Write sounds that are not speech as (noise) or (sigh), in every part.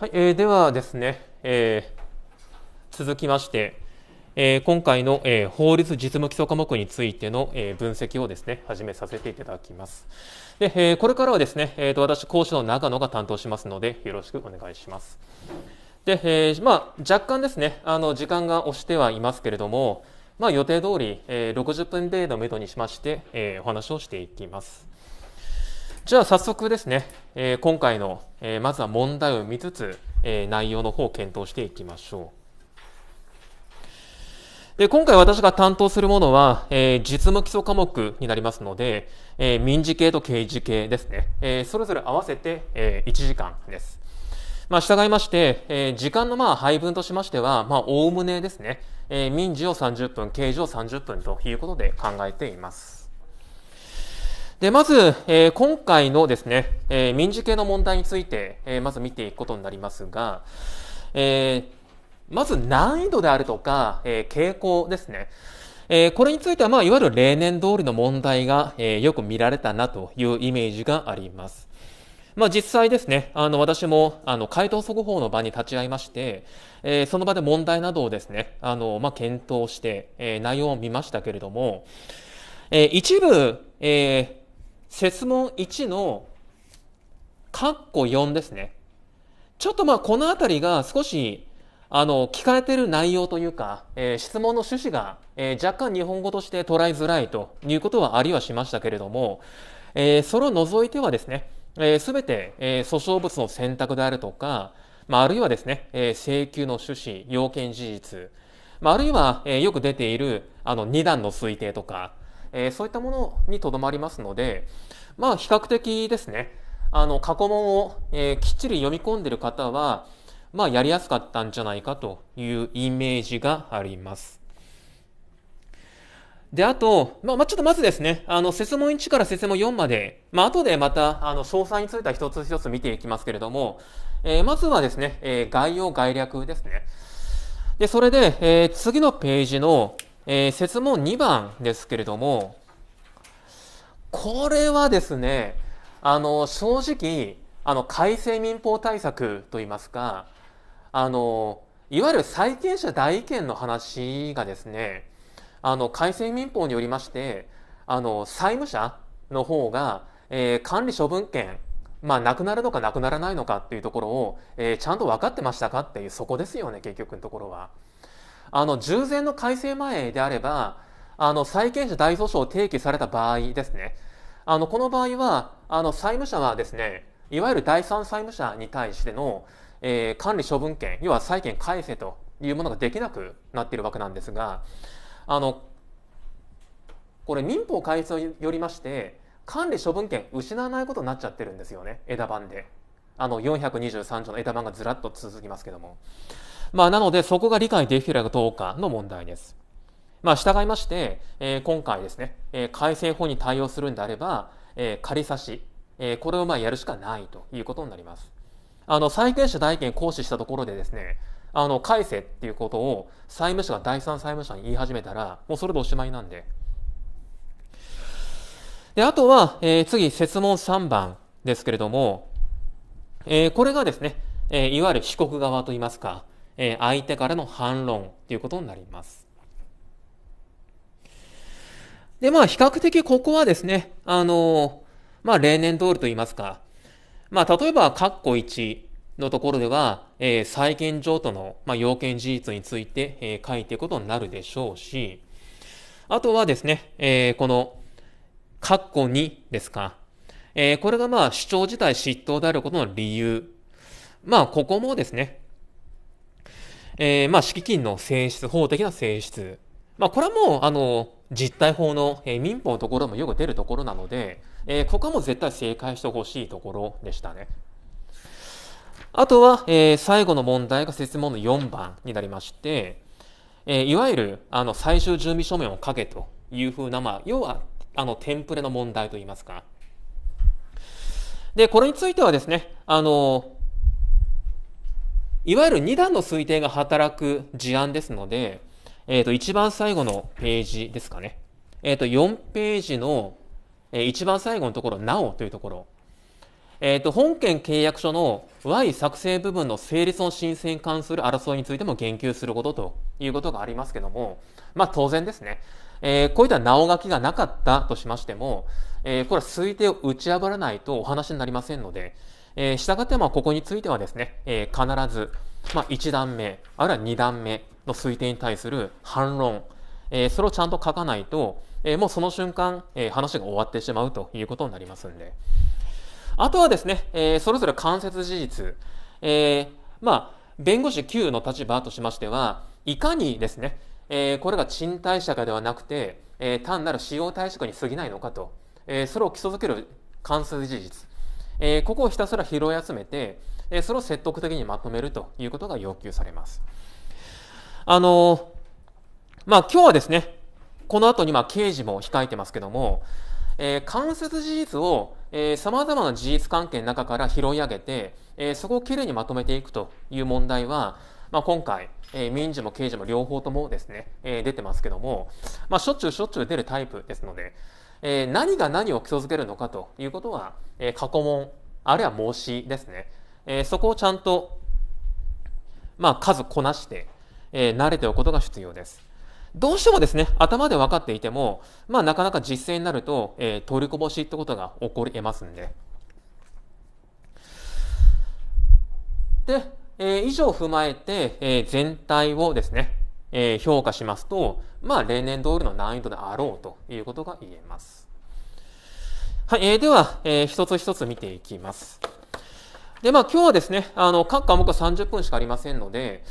はいえー、ではですね、えー、続きまして、えー、今回の、えー、法律実務基礎科目についての、えー、分析をですね、始めさせていただきます。で、えー、これからはですね、えーと、私、講師の長野が担当しますので、よろしくお願いします。で、えー、まあ、若干ですね、あの、時間が押してはいますけれども、まあ、予定通り、えー、60分程度をめどにしまして、えー、お話をしていきます。じゃあ早速ですね、えー、今回の、えー、まずは問題を見つつ、えー、内容の方を検討していきましょう。で今回私が担当するものは、え実務基礎科目になりますので、え民事系と刑事系ですね、えそれぞれ合わせて、え1時間です。まあ、従いまして、え時間のまあ配分としましては、まあ、おおむねですね、え民事を30分、刑事を30分ということで考えています。で、まず、えー、今回のですね、えー、民事系の問題について、えー、まず見ていくことになりますが、えー、まず難易度であるとか、えー、傾向ですね。えー、これについては、まあ、いわゆる例年通りの問題が、えー、よく見られたなというイメージがあります。まあ、実際ですね、あの、私も、あの、回答速報の場に立ち会いまして、えー、その場で問題などをですね、あの、まあ、検討して、えー、内容を見ましたけれども、えー、一部、えー、説問1のカッコ4ですね。ちょっとまあこの辺りが少しあの聞かれている内容というか、えー、質問の趣旨が、えー、若干日本語として捉えづらいということはありはしましたけれども、えー、それを除いてはですね、す、えー、べ、て、えー、訴訟物の選択であるとか、まあ、あるいはですね、えー、請求の趣旨、要件事実、まあ、あるいは、えー、よく出ているあの2段の推定とか、えー、そういったものにとどまりますので、まあ、比較的ですね、あの、過去問を、えー、きっちり読み込んでる方は、まあ、やりやすかったんじゃないかというイメージがあります。で、あと、まあ、まあ、ちょっとまずですね、あの、説問1から説問4まで、まあ、後でまた、あの、詳細については一つ一つ見ていきますけれども、えー、まずはですね、えー、概要概略ですね。で、それで、えー、次のページの、えー、説問2番ですけれども、これはですね、あの、正直、あの、改正民法対策といいますか、あの、いわゆる債権者代位権の話がですね、あの、改正民法によりまして、あの、債務者の方が、えー、管理処分権、まあ、なくなるのかなくならないのかっていうところを、えー、ちゃんと分かってましたかっていう、そこですよね、結局のところは。あの、従前の改正前であれば、あの、債権者大訴訟を提起された場合ですね。あの、この場合は、あの、債務者はですね、いわゆる第三債務者に対しての、えー、管理処分権、要は債権改正というものができなくなっているわけなんですが、あの、これ民法改正によりまして、管理処分権失わないことになっちゃってるんですよね、枝番で。あの、423条の枝番がずらっと続きますけども。まあ、なので、そこが理解できるかどうかの問題です。まあ、従いまして、えー、今回ですね、えー、改正法に対応するんであれば、えー、仮差し、えー、これをまあやるしかないということになります。あの、債権者代権行使したところでですね、あの、改正っていうことを債務者が第三債務者に言い始めたら、もうそれでおしまいなんで。で、あとは、えー、次、設問3番ですけれども、えー、これがですね、えー、いわゆる被告側といいますか、えー、相手からの反論ということになります。で、まあ、比較的ここはですね、あのまあ、例年通りと言いますか、まあ、例えば、括弧1のところでは、えー、債権譲渡の、まあ、要件事実について、えー、書いていくことになるでしょうし、あとはですね、えー、この、括弧2ですか。えー、これがまあ主張自体執刀であることの理由。まあ、ここもですね、えー、まあ、敷金の性質、法的な性質。まあ、これはもう、あの、実態法の、えー、民法のところもよく出るところなので、えー、ここはもう絶対正解してほしいところでしたね。あとは、えー、最後の問題が説問の4番になりまして、えー、いわゆる、あの、最終準備書面を書けというふうな、まあ、要は、あの、テンプレの問題といいますか。で、これについてはですね、あの、いわゆる2段の推定が働く事案ですので、えっ、ー、と、一番最後のページですかね。えっ、ー、と、4ページの、えー、一番最後のところ、なおというところ。えっ、ー、と、本件契約書の Y 作成部分の成立の申請に関する争いについても言及することということがありますけども、まあ当然ですね。えー、こういったなお書きがなかったとしましても、えー、これは推定を打ち破らないとお話になりませんので、えー、したがってまあここについてはですね、えー、必ず、まあ、1段目あるいは2段目の推定に対する反論、えー、それをちゃんと書かないと、えー、もうその瞬間、えー、話が終わってしまうということになりますんであとはですね、えー、それぞれ間接事実、えー、まあ弁護士 Q の立場としましてはいかにですね、えー、これが賃貸借ではなくて、えー、単なる使用貸借に過ぎないのかと、えー、それを基礎づける関数事実えー、ここをひたすら拾い集めて、えー、それを説得的にまとめるということが要求されます。あのー、まあ今日はですね、この後にまあ刑事も控えてますけども、えー、間接事実をえまざな事実関係の中から拾い上げて、えー、そこをきれいにまとめていくという問題は、まあ、今回、えー、民事も刑事も両方ともですね、えー、出てますけども、まあ、しょっちゅうしょっちゅう出るタイプですので、え何が何を基礎づけるのかということは、え過去問、あるいは申しですね。えそこをちゃんと、まあ、数こなして、え慣れておくことが必要です。どうしてもですね、頭で分かっていても、まあ、なかなか実践になると、え取りこぼしってことが起こり得ますんで。で、え以上を踏まえて、え全体をですね、えー、評価しますと、まあ、例年通りの難易度であろうということが言えます。はい、えー、では、えー、一つ一つ見ていきます。で、まあ、今日はですね、あの、各科目は30分しかありませんので、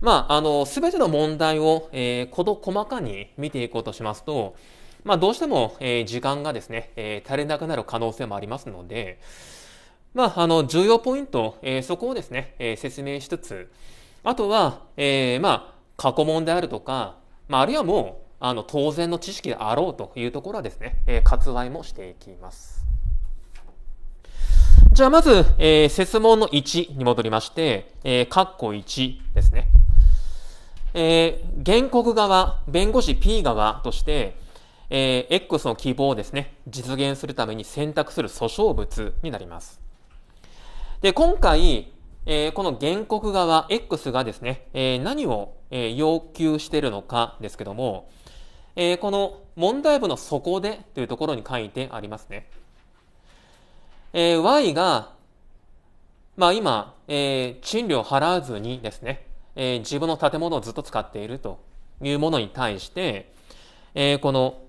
まあ、あの、すべての問題を、えー、こと細かに見ていこうとしますと、まあ、どうしても、えー、時間がですね、えー、足りなくなる可能性もありますので、まあ、あの、重要ポイント、えー、そこをですね、えー、説明しつつ、あとは、えー、まあ、過去問であるとか、まあ、あるいはもうあの当然の知識であろうというところはですね、えー、割愛もしていきます。じゃあまず、えー、説問の1に戻りまして、えー、括弧1ですね。えー、原告側、弁護士 P 側として、えー、X の希望をですね、実現するために選択する訴訟物になります。で、今回、えー、この原告側、X がですね、えー、何をえ要求しているのかですけども、えこの問題部の底でというところに書いてありますね。え y が、まあ今、え賃料払わずにですね、え自分の建物をずっと使っているというものに対して、えこの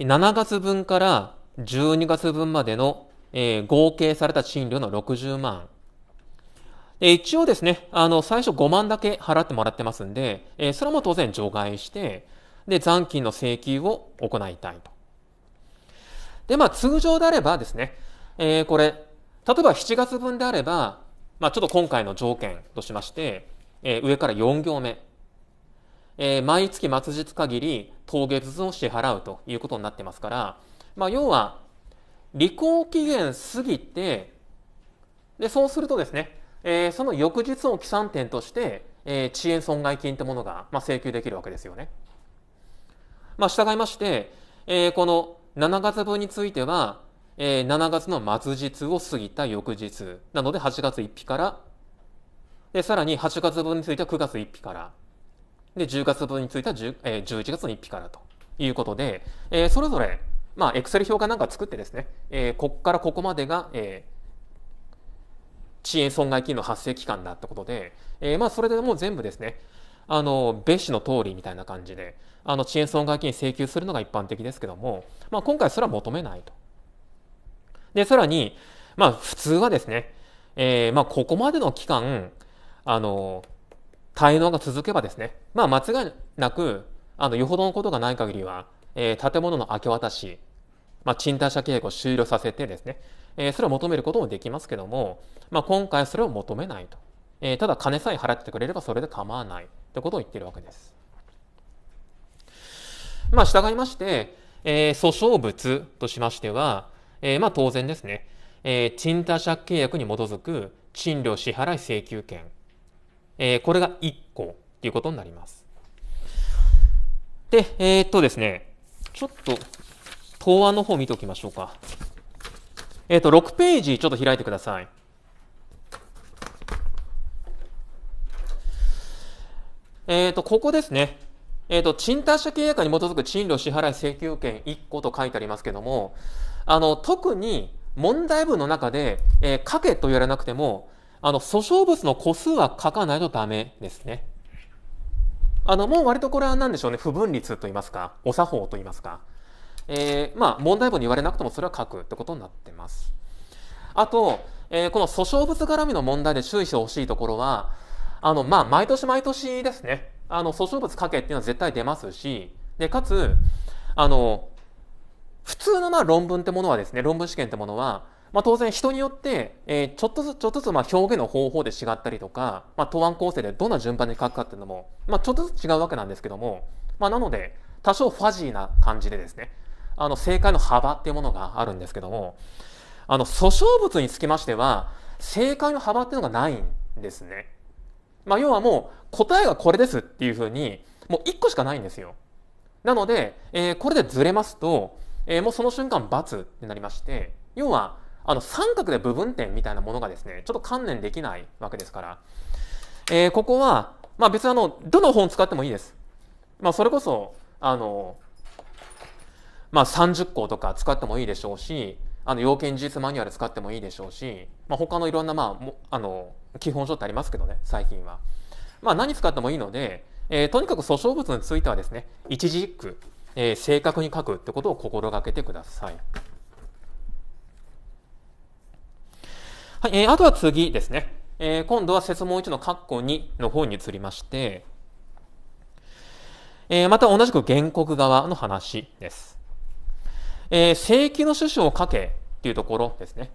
7月分から12月分までの、え合計された賃料の60万え一応ですね、あの、最初5万だけ払ってもらってますんで、えそれも当然除外して、で、残金の請求を行いたいと。で、まあ、通常であればですね、えー、これ、例えば7月分であれば、まあ、ちょっと今回の条件としまして、えー、上から4行目。えー、毎月末日限り、当月分を支払うということになってますから、まあ、要は、履行期限過ぎて、で、そうするとですね、えー、その翌日の起算点として、えー、遅延損害金ってものが、まあ、請求できるわけですよね。まあ、従いまして、えー、この7月分については、えー、7月の末日を過ぎた翌日なので8月1日からでさらに8月分については9月1日からで10月分については1えー、11月の1日からということで、えー、それぞれまあ、エクセル表かなんか作ってですね、えー、ここからここまでが、え遅延損害金の発生期間だってことで、えー、まあそれでもう全部ですねあの別紙の通りみたいな感じであの遅延損害金請求するのが一般的ですけども、まあ、今回それは求めないと。でさらに、まあ、普通はですね、えーまあ、ここまでの期間あの滞納が続けばですね、まあ、間違いなくあのよほどのことがない限りは、えー、建物の明け渡し、まあ、賃貸者契約を終了させてですね、えー、それを求めることもできますけども、まあ、今回はそれを求めないと、えー、ただ金さえ払ってくれればそれで構わないということを言ってるわけです。まあ、従いまして、えー、訴訟物としましては、えー、まあ当然ですね、えー、賃貸借契約に基づく賃料支払い請求権、えー、これが1個ということになります。で、えー、っとですね、ちょっと、答案の方見ておきましょうか。えっ、ー、と、6ページちょっと開いてください。えっ、ー、と、ここですね。えっ、ー、と、賃貸借契約に基づく賃料支払い請求権1個と書いてありますけども、あの、特に問題文の中で、えー、書けと言われなくても、あの、訴訟物の個数は書かないとダメですね。あの、もう割とこれは何でしょうね、不分率と言いますか、お作法と言いますか。えー、まあ、問題文に言われなくてもそれは書くってことになってます。あと、えー、この訴訟物絡みの問題で注意してほしいところは、あの、まあ、毎年毎年ですね、あの、訴訟物書けっていうのは絶対出ますし、で、かつ、あの、普通のまあ論文ってものはですね、論文試験ってものは、まあ、当然人によって、えー、ちょっとずつちょっとずつまあ表現の方法で違ったりとか、まあ、答案構成でどんな順番で書くかっていうのも、まあ、ちょっとずつ違うわけなんですけども、まあ、なので多少ファジーな感じでですねあの、正解の幅っていうものがあるんですけども、あの、訴訟物につきましては、正解の幅っていうのがないんですね。まあ、要はもう、答えがこれですっていうふうに、もう1個しかないんですよ。なので、えー、これでずれますと、えー、もうその瞬間×になりまして、要は、あの、三角で部分点みたいなものがですね、ちょっと観念できないわけですから、えー、ここは、まあ別にあの、どの本使ってもいいです。まあそれこそ、あの、まあ、30項とか使ってもいいでしょうし、あの、要件事実マニュアル使ってもいいでしょうし、まあ、他のいろんな、まあ、あの、基本書ってありますけどね、最近は。まあ、何使ってもいいので、えー、とにかく訴訟物についてはですね、一字一句、えー、正確に書くってことを心がけてください。はい、えー、あとは次ですね。えー、今度は説問1の括弧2の方に移りまして、えまた同じく原告側の話です。えー、正規の趣旨を書けというところですね。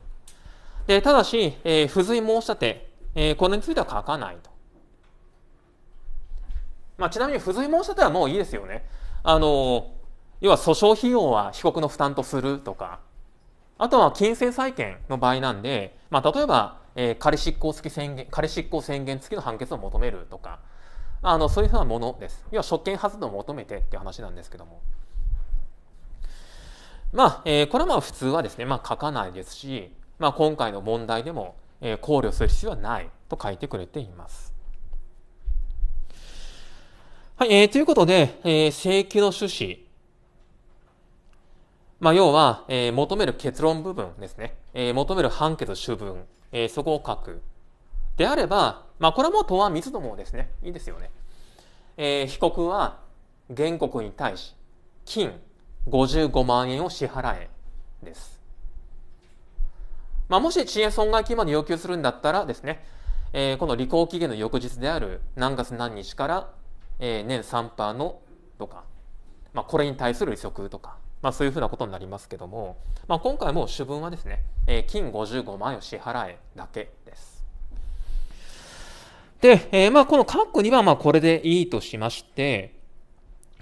で、ただし、えー、付随申し立て、えー、これについては書かないと。まあ、ちなみに付随申し立てはもういいですよね。あの、要は訴訟費用は被告の負担とするとか、あとは金銭債権の場合なんで、まあ、例えば、えー、仮執行付き宣言、仮執行宣言付きの判決を求めるとか、あの、そういうふうなものです。要は職権発動を求めてっていう話なんですけども。まあ、えー、これはまあ普通はですね、まあ、書かないですし、まあ、今回の問題でも、えー、考慮する必要はないと書いてくれています。はい、えー、ということで、えー、請求の趣旨。まあ、要は、えー、求める結論部分ですね。えー、求める判決主文。えー、そこを書く。であれば、まあ、これはもう答案密度もですね、いいですよね。えー、被告は原告に対し、金、55万円を支払えです。まあ、もし遅延損害金まで要求するんだったらですね、えー、この履行期限の翌日である何月何日から、えー、年3%のとか、まあ、これに対する利息とか、まあ、そういうふうなことになりますけども、まあ、今回も主文はですね、えー、金55万円を支払えだけです。で、えーまあ、この括弧にはまあこれでいいとしまして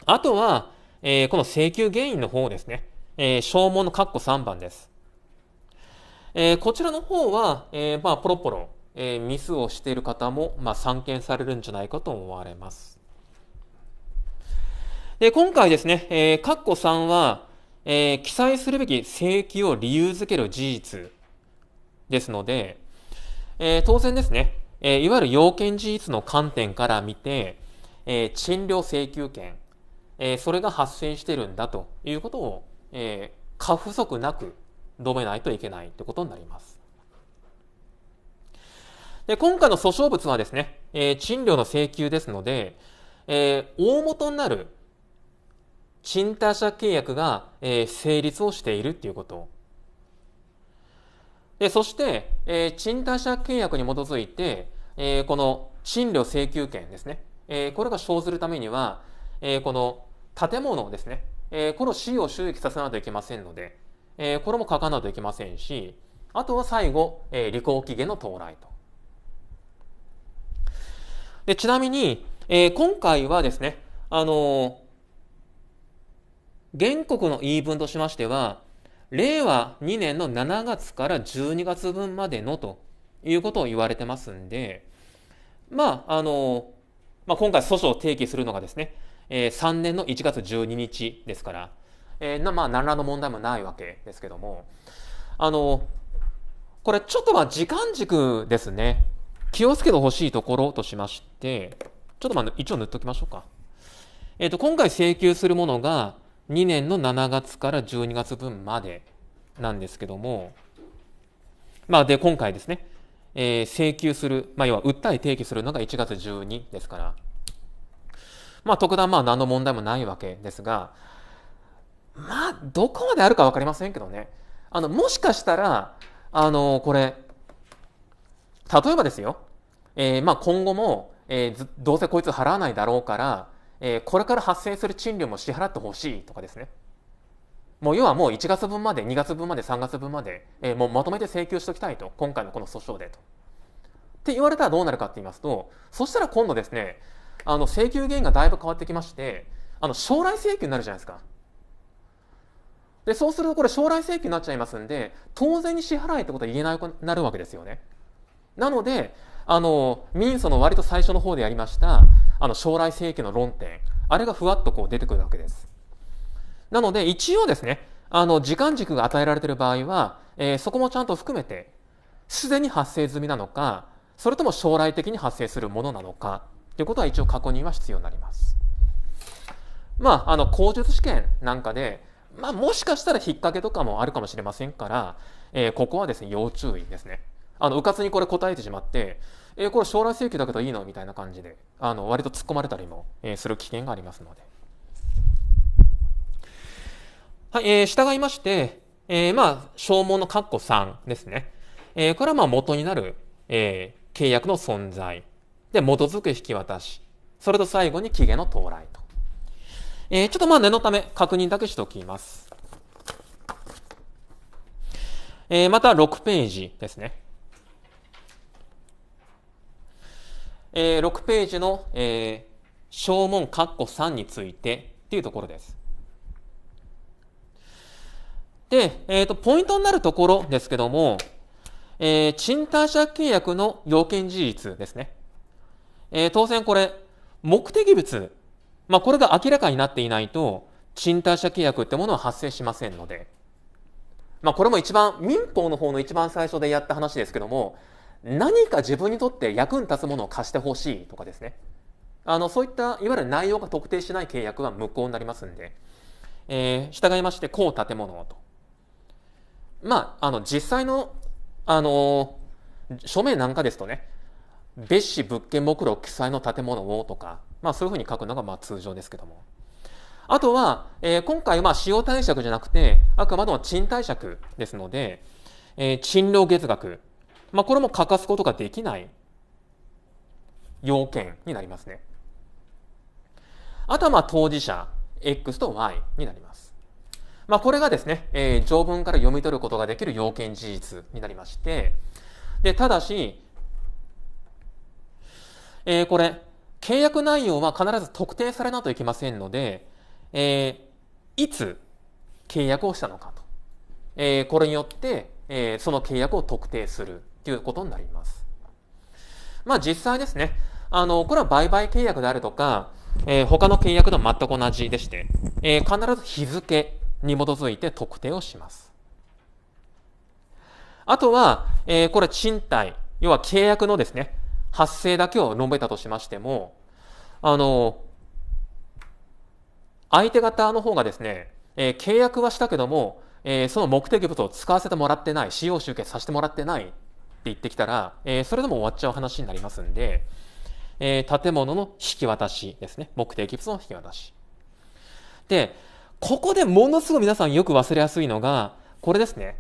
あとは、えー、この請求原因の方ですね。えー、消耗の括弧3番です。えー、こちらの方は、えー、まあ、ポロポロ、えー、ミスをしている方も、まあ、散見されるんじゃないかと思われます。で、今回ですね、えー、括弧3は、えー、記載するべき請求を理由づける事実ですので、えー、当然ですね、えー、いわゆる要件事実の観点から見て、えー、賃料請求権、えー、それが発生してるんだということを、えー、過不足なく述べないといけないということになります。で今回の訴訟物はですね、えー、賃料の請求ですので、えー、大元になる賃貸借契約が、えー、成立をしているということ。でそして、えー、賃貸借契約に基づいて、えー、この賃料請求権ですね、えー、これが生ずるためには、えー、この建物をですね、えー、この C を収益させないといけませんので、えー、これも書かないといけませんし、あとは最後、えー、履行期限の到来と。でちなみに、えー、今回はですね、あのー、原告の言い分としましては、令和2年の7月から12月分までのということを言われてますんで、まあ、あのー、まあ、今回訴訟を提起するのがですね、え3年の1月12日ですから、えー、まあ何らの問題もないわけですけども、あの、これちょっとまあ時間軸ですね。気をつけてほしいところとしまして、ちょっとまあ一応塗っときましょうか。えっ、ー、と、今回請求するものが2年の7月から12月分までなんですけども、まあで、今回ですね、えー、請求する、まあ要は訴え提起するのが1月12ですから、まあ特段まあ何の問題もないわけですが、まあどこまであるか分かりませんけどね。あの、もしかしたら、あの、これ、例えばですよ、えー、まあ今後も、えー、どうせこいつ払わないだろうから、えー、これから発生する賃料も支払ってほしいとかですね。もう要はもう1月分まで、2月分まで、3月分まで、えー、もうまとめて請求しておきたいと。今回のこの訴訟でと。って言われたらどうなるかって言いますと、そしたら今度ですね、あの請求原因がだいぶ変わってきましてあの将来請求になるじゃないですか。でそうするとこれ将来請求になっちゃいますんで当然に支払いってことは言えなくなるわけですよね。なのであの民訴の割と最初の方でやりましたあの将来請求の論点あれがふわっとこう出てくるわけです。なので一応ですねあの時間軸が与えられている場合は、えー、そこもちゃんと含めてすでに発生済みなのかそれとも将来的に発生するものなのかということは一応確認は必要になります。まあ、あの口述試験なんかで、まあ、もしかしたら引っ掛けとかもあるかもしれませんから、えー、ここはですね要注意ですね。あのうかつにこれ答えてしまって、えー、これ将来請求だけどいいのみたいな感じであの割と突っ込まれたりも、えー、する危険がありますので。はい、えー、従いまして、えー、まあ、消耗の括弧3ですね。えー、これはまあ元になる、えー、契約の存在。で、基づく引き渡し。それと最後に期限の到来と。えー、ちょっとまあ念のため確認だけしておきます。えー、また6ページですね。えー、6ページの、えー、正門括弧3についてっていうところです。で、えっ、ー、と、ポイントになるところですけども、えー、賃貸借契約の要件事実ですね。えー、当然これ、目的物、まあ、これが明らかになっていないと、賃貸者契約ってものは発生しませんので、まあ、これも一番、民法の方の一番最初でやった話ですけども、何か自分にとって役に立つものを貸してほしいとかですね。あの、そういった、いわゆる内容が特定しない契約は無効になりますんで、えー、従いまして、こう建物をと。まあ、あの、実際の、あのー、署名なんかですとね、別紙物件目録記載の建物をとか、まあ、そういうふうに書くのがまあ通常ですけども。あとは、えー、今回は使用貸借じゃなくて、あくまでも賃貸借ですので、えー、賃料月額。まあ、これも欠かすことができない要件になりますね。あとはまあ当事者 X と Y になります。まあ、これがですね、えー、条文から読み取ることができる要件事実になりまして、でただし、えー、これ、契約内容は必ず特定されないといけませんので、えー、いつ契約をしたのかと。えー、これによって、えー、その契約を特定するということになります。まあ実際ですね、あの、これは売買契約であるとか、えー、他の契約と全く同じでして、えー、必ず日付に基づいて特定をします。あとは、えー、これ賃貸、要は契約のですね、発生だけを述べたとしましても、あの、相手方の方がですね、えー、契約はしたけども、えー、その目的物を使わせてもらってない、使用集計させてもらってないって言ってきたら、えー、それでも終わっちゃう話になりますんで、えー、建物の引き渡しですね。目的物の引き渡し。で、ここでものすごい皆さんよく忘れやすいのが、これですね。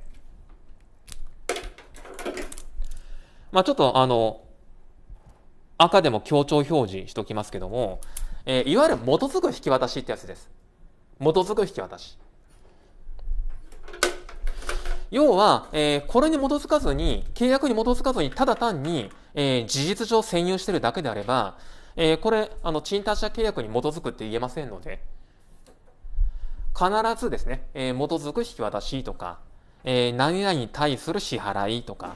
まあ、ちょっとあの、赤でも強調表示しておきますけども、えー、いわゆる基づく引き渡しってやつです。基づく引き渡し。要は、えー、これに基づかずに、契約に基づかずに、ただ単に、えー、事実上占有してるだけであれば、えー、これ、あの、賃貸者契約に基づくって言えませんので、必ずですね、えー、基づく引き渡しとか、えー、何々に対する支払いとか、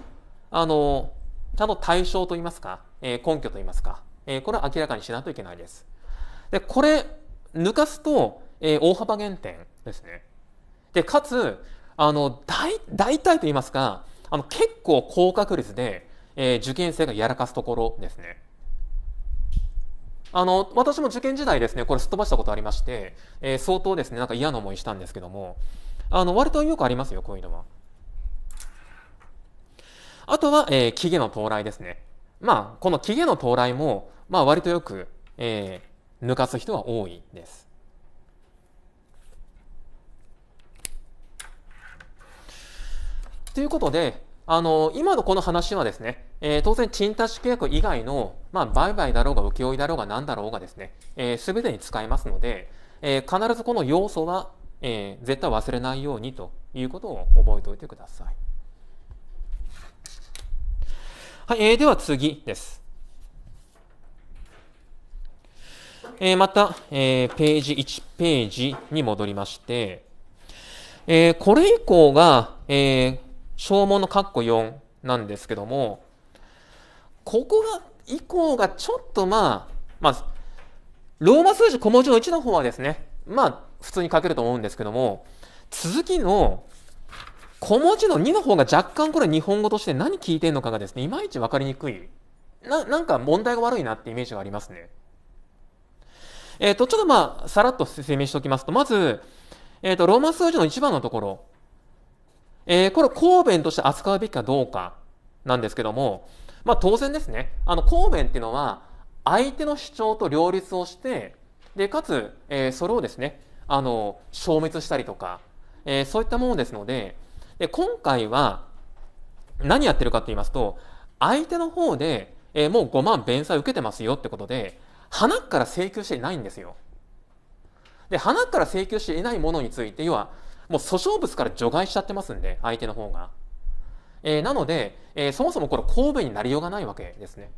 あの、他の対象といいますか、え根拠といいますか、えこれは明らかにしないといけないです。で、これ、抜かすと、え大幅減点ですね。で、かつ、あの、大、大体と言いますか、あの、結構高確率で、えー、受験生がやらかすところですね。あの、私も受験時代ですね、これすっ飛ばしたことありまして、えー、相当ですね、なんか嫌な思いしたんですけども、あの、割とよくありますよ、こういうのは。あとは、えー、期限の到来ですね。まあ、この期限の到来も、まあ、割とよく、えー、抜かす人は多いです。ということで、あの、今のこの話はですね、えー、当然、賃貸契約以外の、まあ、売買だろうが、請負だろうが、何だろうがですね、す、えー、べ、てに使えますので、えー、必ずこの要素は、えー、絶対忘れないようにということを覚えておいてください。はい、えー、では次です。えー、また、えー、ページ1ページに戻りまして、えー、これ以降が、えー、小問の括弧4なんですけども、ここが、以降がちょっとまあ、まあ、ローマ数字小文字の1の方はですね、まあ、普通に書けると思うんですけども、続きの小文字の2の方が若干これ日本語として何聞いてんのかがですね、いまいち分かりにくい。な、なんか問題が悪いなってイメージがありますね。えっ、ー、と、ちょっとまあ、さらっと説明しておきますと、まず、えっ、ー、と、ローマ数字の1番のところ、えー、これ公弁として扱うべきかどうかなんですけども、まあ当然ですね、あの公弁っていうのは、相手の主張と両立をして、で、かつ、えー、それをですね、あの、消滅したりとか、えー、そういったものですので、で、今回は何やってるかって言いますと、相手の方で、えー、もう5万弁済受けてますよってことで、鼻から請求していないんですよ。で、鼻から請求していないものについて、要は、もう訴訟物から除外しちゃってますんで、相手の方が。えー、なので、えー、そもそもこれ、神戸になりようがないわけですね。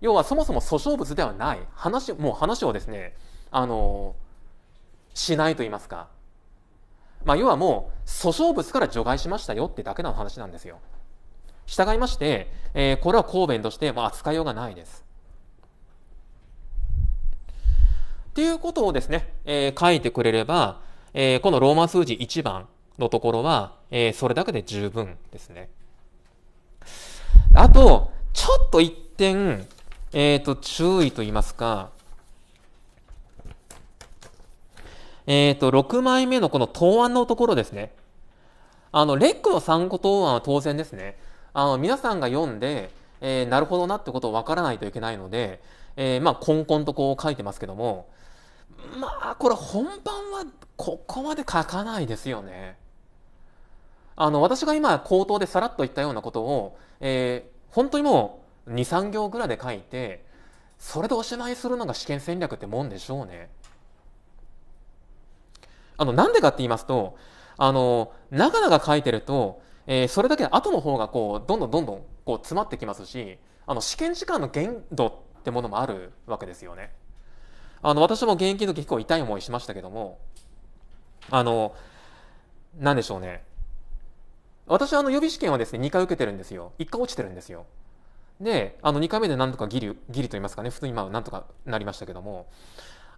要は、そもそも訴訟物ではない、話、もう話をですね、あのしないと言いますか、まあ、要はもう訴訟物から除外しましたよってだけの話なんですよ。従いまして、えー、これは公弁として、まあ、扱いようがないです。っていうことをですね、えー、書いてくれれば、えー、このローマ数字1番のところは、えそれだけで十分ですね。あと、ちょっと一点、えっ、と、注意と言いますか、えっ、ー、と、6枚目のこの答案のところですね。あの、レックの参考答案は当然ですね。あの、皆さんが読んで、えー、なるほどなってことを分からないといけないので、えー、まあ、コンコンとこう書いてますけども、まあ、これ本番はここまで書かないですよね。あの、私が今、口頭でさらっと言ったようなことを、えー、本当にもう、2、3行ぐらいで書いて、それでおしまいするのが試験戦略ってもんでしょうね。あの、なんでかって言いますと、あの、長々書いてると、えー、それだけ後の方がこう、どんどんどんどんこう詰まってきますし、あの、試験時間の限度ってものもあるわけですよね。あの、私も現役の時結構痛い思いしましたけども、あの、なんでしょうね。私はあの予備試験はですね、2回受けてるんですよ。1回落ちてるんですよ。で、あの2回目でなんとかギリ、ギリと言いますかね、普通にまあなんとかなりましたけども、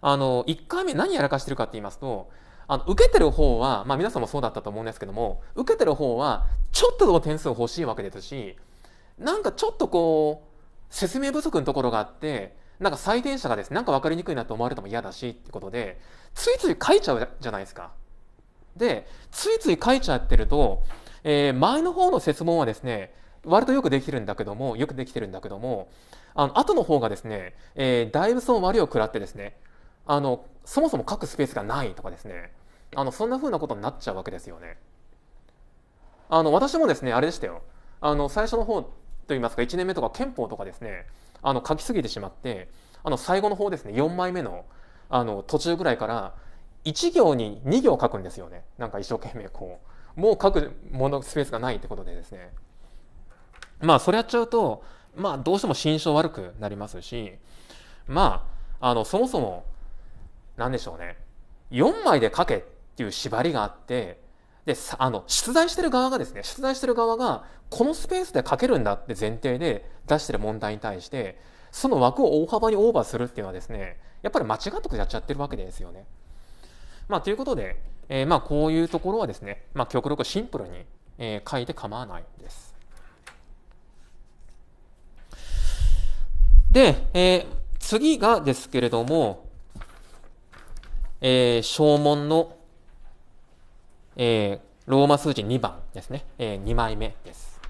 あの、1回目何やらかしてるかって言いますと、あの受けてる方は、まあ、皆さんもそうだったと思うんですけども受けてる方はちょっとの点数欲しいわけですしなんかちょっとこう説明不足のところがあってなんか採点者がですねなんか分かりにくいなと思われても嫌だしってことでついつい書いちゃうじゃないですか。でついつい書いちゃってると、えー、前の方の説問はですね割とよくできてるんだけどもよくできてるんだけどもあの後の方がですね、えー、だいぶその割を食らってですねあのそもそも書くスペースがないとかですねあのそんな風なことになっちゃうわけですよね。あの私もですねあれでしたよあの最初の方といいますか1年目とか憲法とかですねあの書きすぎてしまってあの最後の方ですね4枚目のあの途中ぐらいから1行に2行書くんですよねなんか一生懸命こうもう書くものスペースがないってことでですねまあそれやっちゃうとまあどうしても心象悪くなりますしまああのそもそも何でしょうね4枚で書けっていう縛りがあってであの出題してる側がですね出題してる側がこのスペースで書けるんだって前提で出してる問題に対してその枠を大幅にオーバーするっていうのはですねやっぱり間違ったことやっちゃってるわけですよね。まあ、ということで、えー、まあこういうところはですね、まあ、極力シンプルに、えー、書いて構わないです。で、えー、次がですけれども、えー、正門の、えー、ローマ数字2番ですね、えー、2枚目です。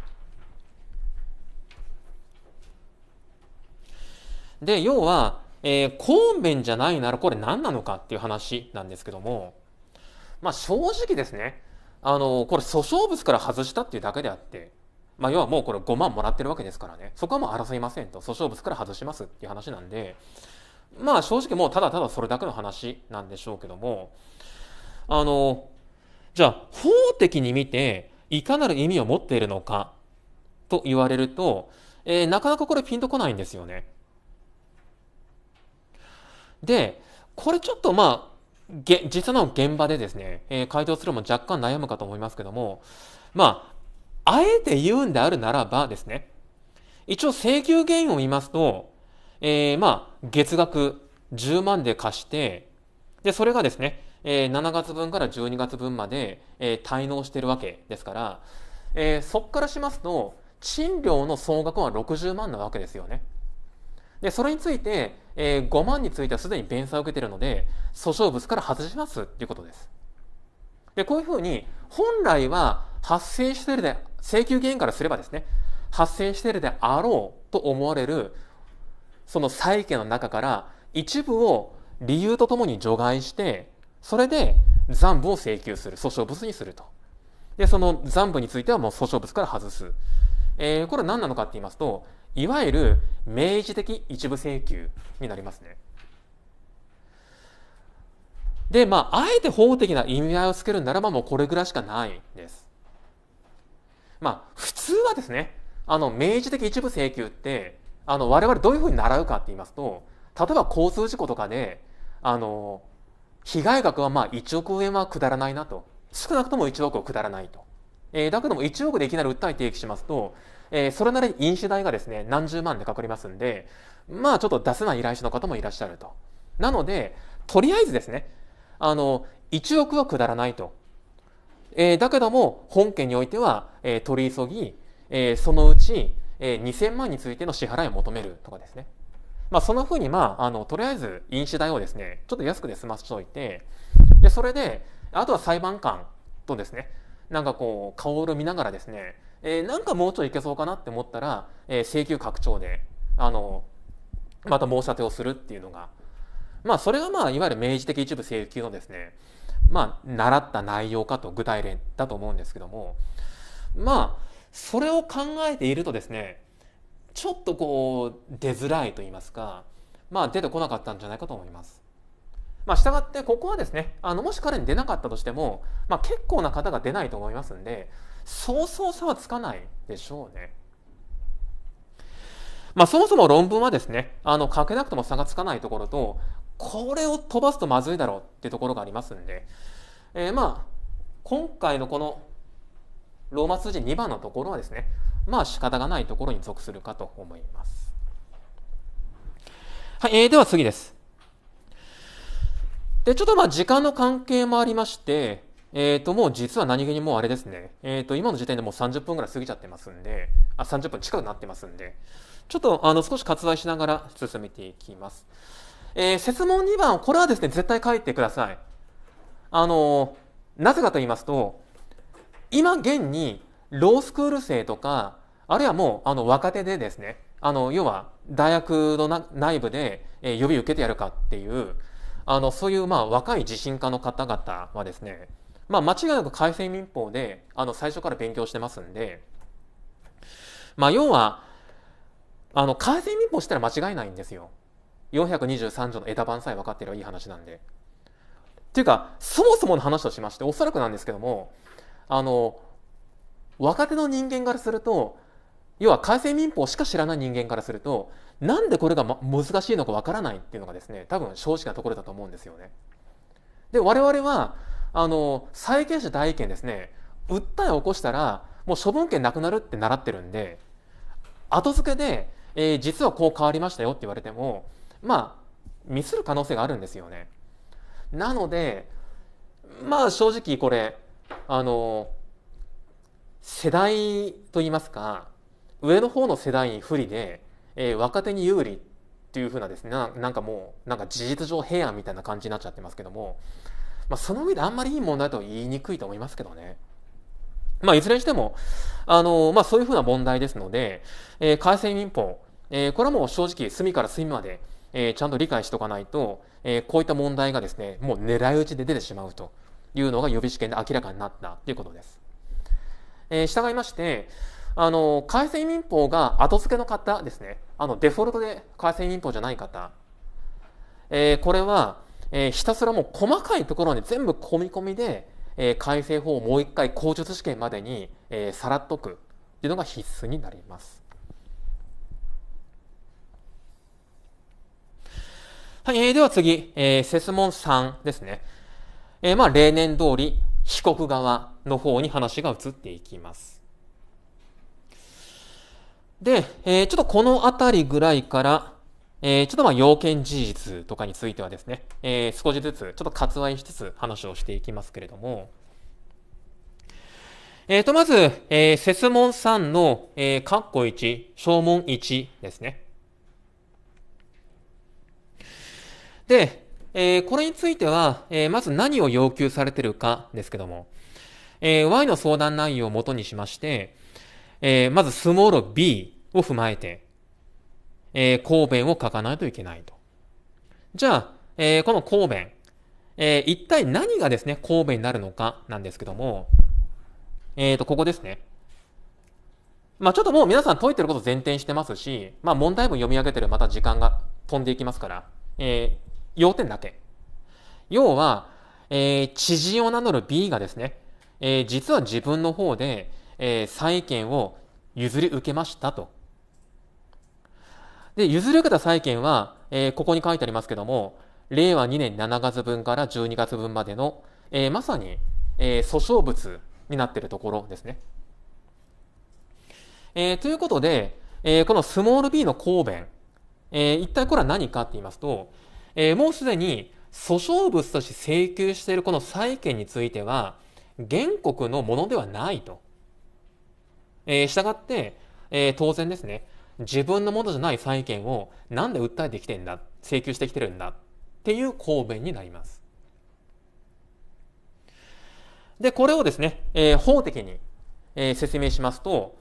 で、要は、えー、公弁じゃないならこれ何なのかっていう話なんですけども、まあ正直ですね、あの、これ訴訟物から外したっていうだけであって、まあ要はもうこれ5万もらってるわけですからね、そこはもう争いませんと、訴訟物から外しますっていう話なんで、まあ正直もうただただそれだけの話なんでしょうけども、あの、じゃあ法的に見ていかなる意味を持っているのかと言われると、えー、なかなかこれピンとこないんですよね。で、これちょっとまあ、げ実際の現場でですね、えー、回答するのも若干悩むかと思いますけども、まあ、あえて言うんであるならばですね、一応請求原因を言いますと、えー、まあ、月額10万で貸して、で、それがですね、えー、7月分から12月分まで、えー、滞納してるわけですから、えー、そこからしますと、賃料の総額は60万なわけですよね。で、それについて、えー、5万についてはすでに弁済を受けてるので、訴訟物から外しますっていうことです。で、こういうふうに、本来は発生しているで、請求原因からすればですね、発生しているであろうと思われるその債権の中から一部を理由とともに除外してそれで残部を請求する訴訟物にするとでその残部についてはもう訴訟物から外す、えー、これは何なのかって言いますといわゆる明示的一部請求になりますねでまああえて法的な意味合いをつけるならばもうこれぐらいしかないですまあ普通はですねあの明示的一部請求ってあの我々どういうふうに習うかって言いますと例えば交通事故とかであの被害額はまあ1億円はくだらないなと少なくとも1億をくだらないと、えー、だけども1億でいきなり訴え提起しますと、えー、それなりに飲酒代がですね何十万でかかりますんでまあちょっと出せない依頼者の方もいらっしゃるとなのでとりあえずですねあの1億はくだらないと、えー、だけども本件においては、えー、取り急ぎ、えー、そのうちえー、2000万についての支払いを求めるとかですね。まあ、そのふうに、まあ、あの、とりあえず印紙代をですね、ちょっと安くで済ませておいて、で、それで、あとは裁判官とですね、なんかこう、顔を見ながらですね、えー、なんかもうちょいいけそうかなって思ったら、えー、請求拡張で、あの、また申し立てをするっていうのが、まあ、それがまあ、いわゆる明示的一部請求のですね、まあ、習った内容かと具体例だと思うんですけども、まあ、それを考えているとですねちょっとこう出づらいと言いますかまあ出てこなかったんじゃないかと思います。まあ、従ってここはですねあのもし彼に出なかったとしても、まあ、結構な方が出ないと思いますんでそうそう差はつかないでしょうね。まあ、そもそも論文はですねあの書けなくても差がつかないところとこれを飛ばすとまずいだろうってところがありますんで、えー、まあ今回のこのローマ数字2番のところはですねまあ仕方がないところに属するかと思います。はい、えー、では次です。で、ちょっとまあ時間の関係もありまして、えっ、ー、と、もう実は何気にもうあれですね、えっ、ー、と、今の時点でもう30分ぐらい過ぎちゃってますんで、あ、30分近くなってますんで、ちょっとあの少し割愛しながら進めていきます。えー、説問2番、これはですね、絶対書いてください。あの、なぜかと言いますと、今現にロースクール生とかあるいはもうあの若手でですねあの要は大学の内部で、えー、予備受けてやるかっていうあのそういうまあ若い自信家の方々はですね、まあ、間違いなく改正民法であの最初から勉強してますんで、まあ、要はあの改正民法したら間違いないんですよ。423条の枝番さえ分かってればいい話なんで。っていうかそもそもの話としましておそらくなんですけどもあの若手の人間からすると要は改正民法しか知らない人間からするとなんでこれが、ま、難しいのかわからないっていうのがですね多分正直なところだと思うんですよね。で我々はあの債権者代位権ですね訴えを起こしたらもう処分権なくなるって習ってるんで後付けで、えー、実はこう変わりましたよって言われてもまあミスる可能性があるんですよね。なのでまあ正直これあの世代といいますか上の方の世代に不利で、えー、若手に有利っていう風なですねなんかもうなんか事実上平安みたいな感じになっちゃってますけども、まあ、その上であんまりいい問題とは言いにくいと思いますけどね。まあ、いずれにしても、あのまあ、そういうふうな問題ですので、えー、改正民法、えー、これはもう正直、隅から隅まで、えー、ちゃんと理解しておかないと、えー、こういった問題がですね、もう狙い撃ちで出てしまうというのが予備試験で明らかになったということです。えー、従いまして、あの、改正民法が後付けの方ですね。あの、デフォルトで改正民法じゃない方。えー、これは、えー、ひたすらもう細かいところに全部込み込みで、えー、改正法をもう一回口述試験までに、えー、さらっとくっていうのが必須になります。はい、えー、では次、えー、設問3ですね。えー、まあ例年通り被告側の方に話が移っていきます。で、えー、ちょっとこの辺りぐらいから、えー、ちょっとまあ要件事実とかについてはですね、えー、少しずつちょっと割愛しつつ話をしていきますけれども、えっ、と、まず、えー、説問3の、えー、括弧1、証文1ですね。で、えー、これについては、えー、まず何を要求されてるかですけども、えー、Y の相談内容を元にしまして、えー、まずスモール B を踏まえて、えー、公弁を書かないといけないと。じゃあ、えー、この公弁、えー、一体何がですね、公弁になるのかなんですけども、えっ、ー、と、ここですね。まあちょっともう皆さん解いてること前提にしてますし、まあ問題文読み上げてるまた時間が飛んでいきますから、えー、要点だけ。要は、えー、知人を名乗る B がですね、えー、実は自分の方で、えー、債権を譲り受けましたと。で、譲り受けた債権は、えー、ここに書いてありますけども、令和2年7月分から12月分までの、えー、まさに、えー、訴訟物になっているところですね。えー、ということで、えー、このスモール b の公弁、えー、一体これは何かって言いますと、えー、もうすでに訴訟物として請求しているこの債権については、原告のものではないと。えー、従って、えー、当然ですね、自分のものじゃない債権をなんで訴えてきてんだ、請求してきてるんだっていう公弁になります。で、これをですね、えー、法的に、えー、説明しますと、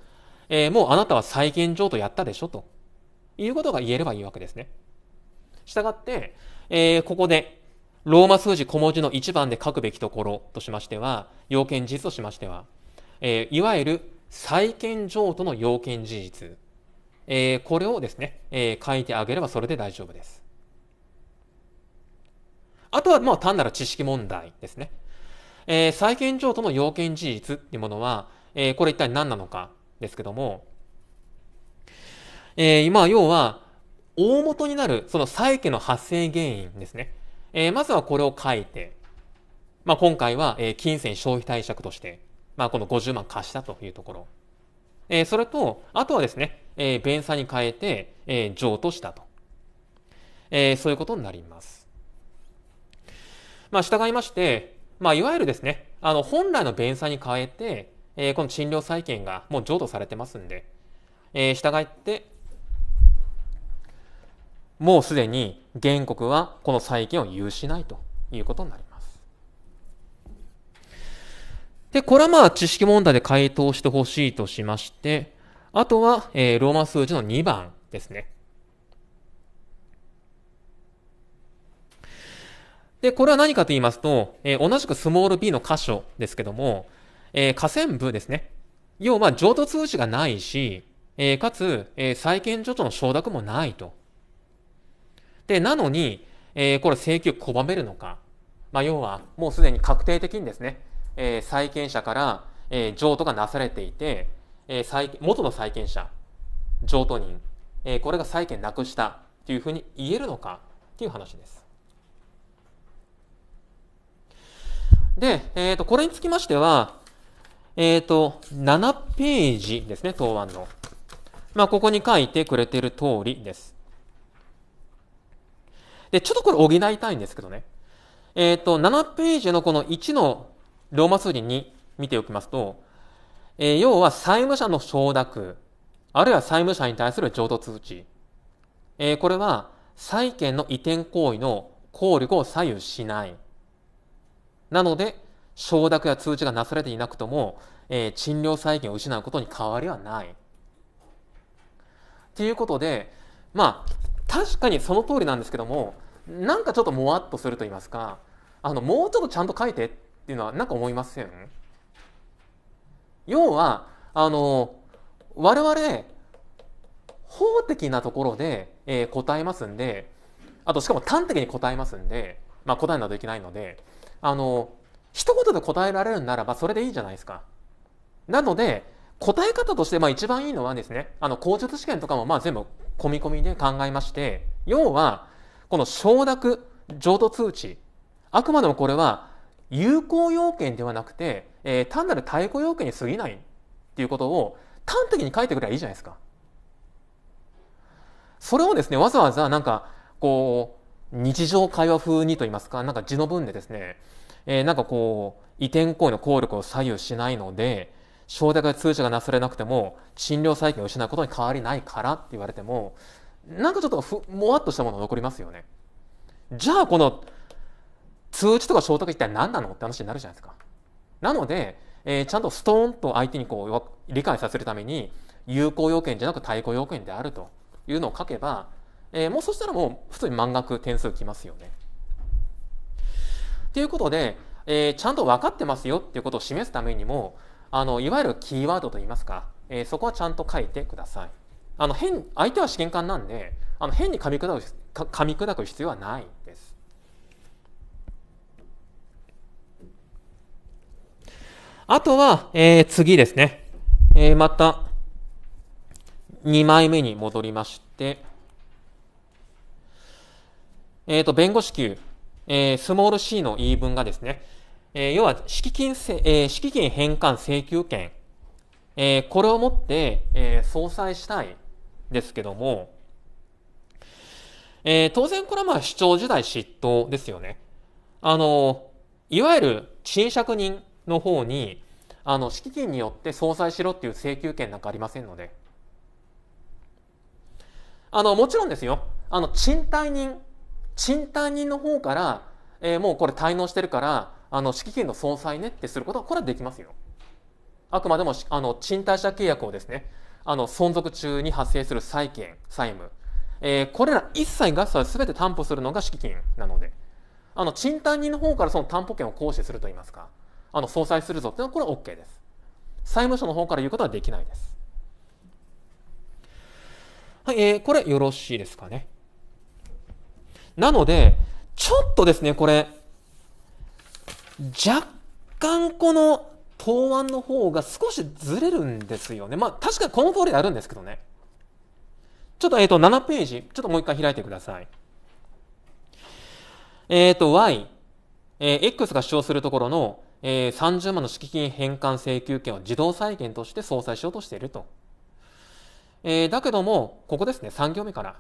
えー、もうあなたは債権譲渡やったでしょということが言えればいいわけですね。したがって、えー、ここで、ローマ数字小文字の1番で書くべきところとしましては、要件事実としましては、えー、いわゆる債権譲渡の要件事実、えー、これをですね、えー、書いてあげればそれで大丈夫です。あとはまあ単なる知識問題ですね。えー、債権譲渡の要件事実っていうものは、えー、これ一体何なのかですけども、えー、今要は、大元になる、その債権の発生原因ですね。えー、まずはこれを書いて、まあ、今回は、えー、金銭消費貸借として、まあ、この50万貸したというところ。えー、それと、あとはですね、えー、弁済に変えて、えー、譲渡したと。えー、そういうことになります。まあ、従いまして、まあ、いわゆるですね、あの、本来の弁済に変えて、えー、この賃料債権がもう譲渡されてますんで、えー、従って、もうすでに原告はこの債権を有しないということになります。で、これはまあ知識問題で回答してほしいとしまして、あとは、えー、ローマ数字の2番ですね。で、これは何かと言いますと、えー、同じくスモール b の箇所ですけども、えー、河川部ですね。要は、譲渡通知がないし、えー、かつ、え債権譲渡の承諾もないとで、なのに、えー、これ請求拒めるのか。まあ、要は、もうすでに確定的にですね、えー、債権者から、えー、譲渡がなされていて、えー、債元の債権者、譲渡人、えー、これが債権なくしたというふうに言えるのかっていう話です。で、えっ、ー、と、これにつきましては、えっ、ー、と、7ページですね、答案の。まあ、ここに書いてくれている通りです。で、ちょっとこれ補いたいんですけどね。えっ、ー、と、7ページのこの1のローマ数字に見ておきますと、えー、要は債務者の承諾、あるいは債務者に対する譲渡通知。えー、これは債権の移転行為の効力を左右しない。なので、承諾や通知がなされていなくとも、えー、賃料債権を失うことに変わりはない。ということで、まあ、確かにその通りなんですけどもなんかちょっともわっとすると言いますかあのもうちょっとちゃんと書いてっていうのはなんか思いません要はあの我々法的なところで、えー、答えますんであとしかも端的に答えますんで、まあ、答えなどいけないのであの一言で答えられるならばそれでいいじゃないですか。なので答え方としてまあ一番いいのはですねあの口述試験とかもまあ全部込み込みで考えまして要はこの承諾譲渡通知あくまでもこれは有効要件ではなくて、えー、単なる対抗要件に過ぎないっていうことを端的に書いてくればいいじゃないですか。それをですねわざわざなんかこう日常会話風にと言いますかなんか字の文でですね、えー、なんかこう移転行為の効力を左右しないので承諾や通知がなされなくても診療債権を失うことに変わりないからって言われてもなんかちょっとふもわっとしたものが残りますよね。じゃあこの通知とか承諾一体何なのって話になるじゃないですか。なので、えー、ちゃんとストーンと相手にこう理解させるために有効要件じゃなく対抗要件であるというのを書けば、えー、もうそしたらもう普通に満額点数きますよね。ということで、えー、ちゃんと分かってますよっていうことを示すためにもあのいわゆるキーワードといいますか、えー、そこはちゃんと書いてください。あの変相手は試験官なんであの変に噛み砕く噛み砕く必要はないです。あとは、えー、次ですね、えー、また2枚目に戻りまして、えーと、弁護士級、えー、スモール c の言い分がですね、えー、要は敷金せ、えー、敷金返還請求権、えー、これをもって、えー、総裁したいですけども、えー、当然これはまあ主張時代嫉妬ですよね。あの、いわゆる賃借人の方に、あの、敷金によって総裁しろっていう請求権なんかありませんので。あの、もちろんですよ。あの、賃貸人、賃貸人の方から、えー、もうこれ滞納してるから、あの敷金の相殺ねってすることはこれはできますよ。あくまでもあの賃貸借契約をですねあの存続中に発生する債権債務、えー、これら一切合算全て担保するのが敷金なのであの賃貸人の方からその担保権を行使するといいますかあの相殺するぞっていうのはこれは OK です債務者の方から言うことはできないですはい、えー、これよろしいですかねなのでちょっとですねこれ若干この答案の方が少しずれるんですよね。まあ確かにこの通りあるんですけどね。ちょっとえっ、と7ページ、ちょっともう一回開いてください。えっ、ー、と Y、えー、X が主張するところの、えー、30万の敷金返還請求権を自動債権として相殺しようとしていると。えー、だけども、ここですね、3行目から。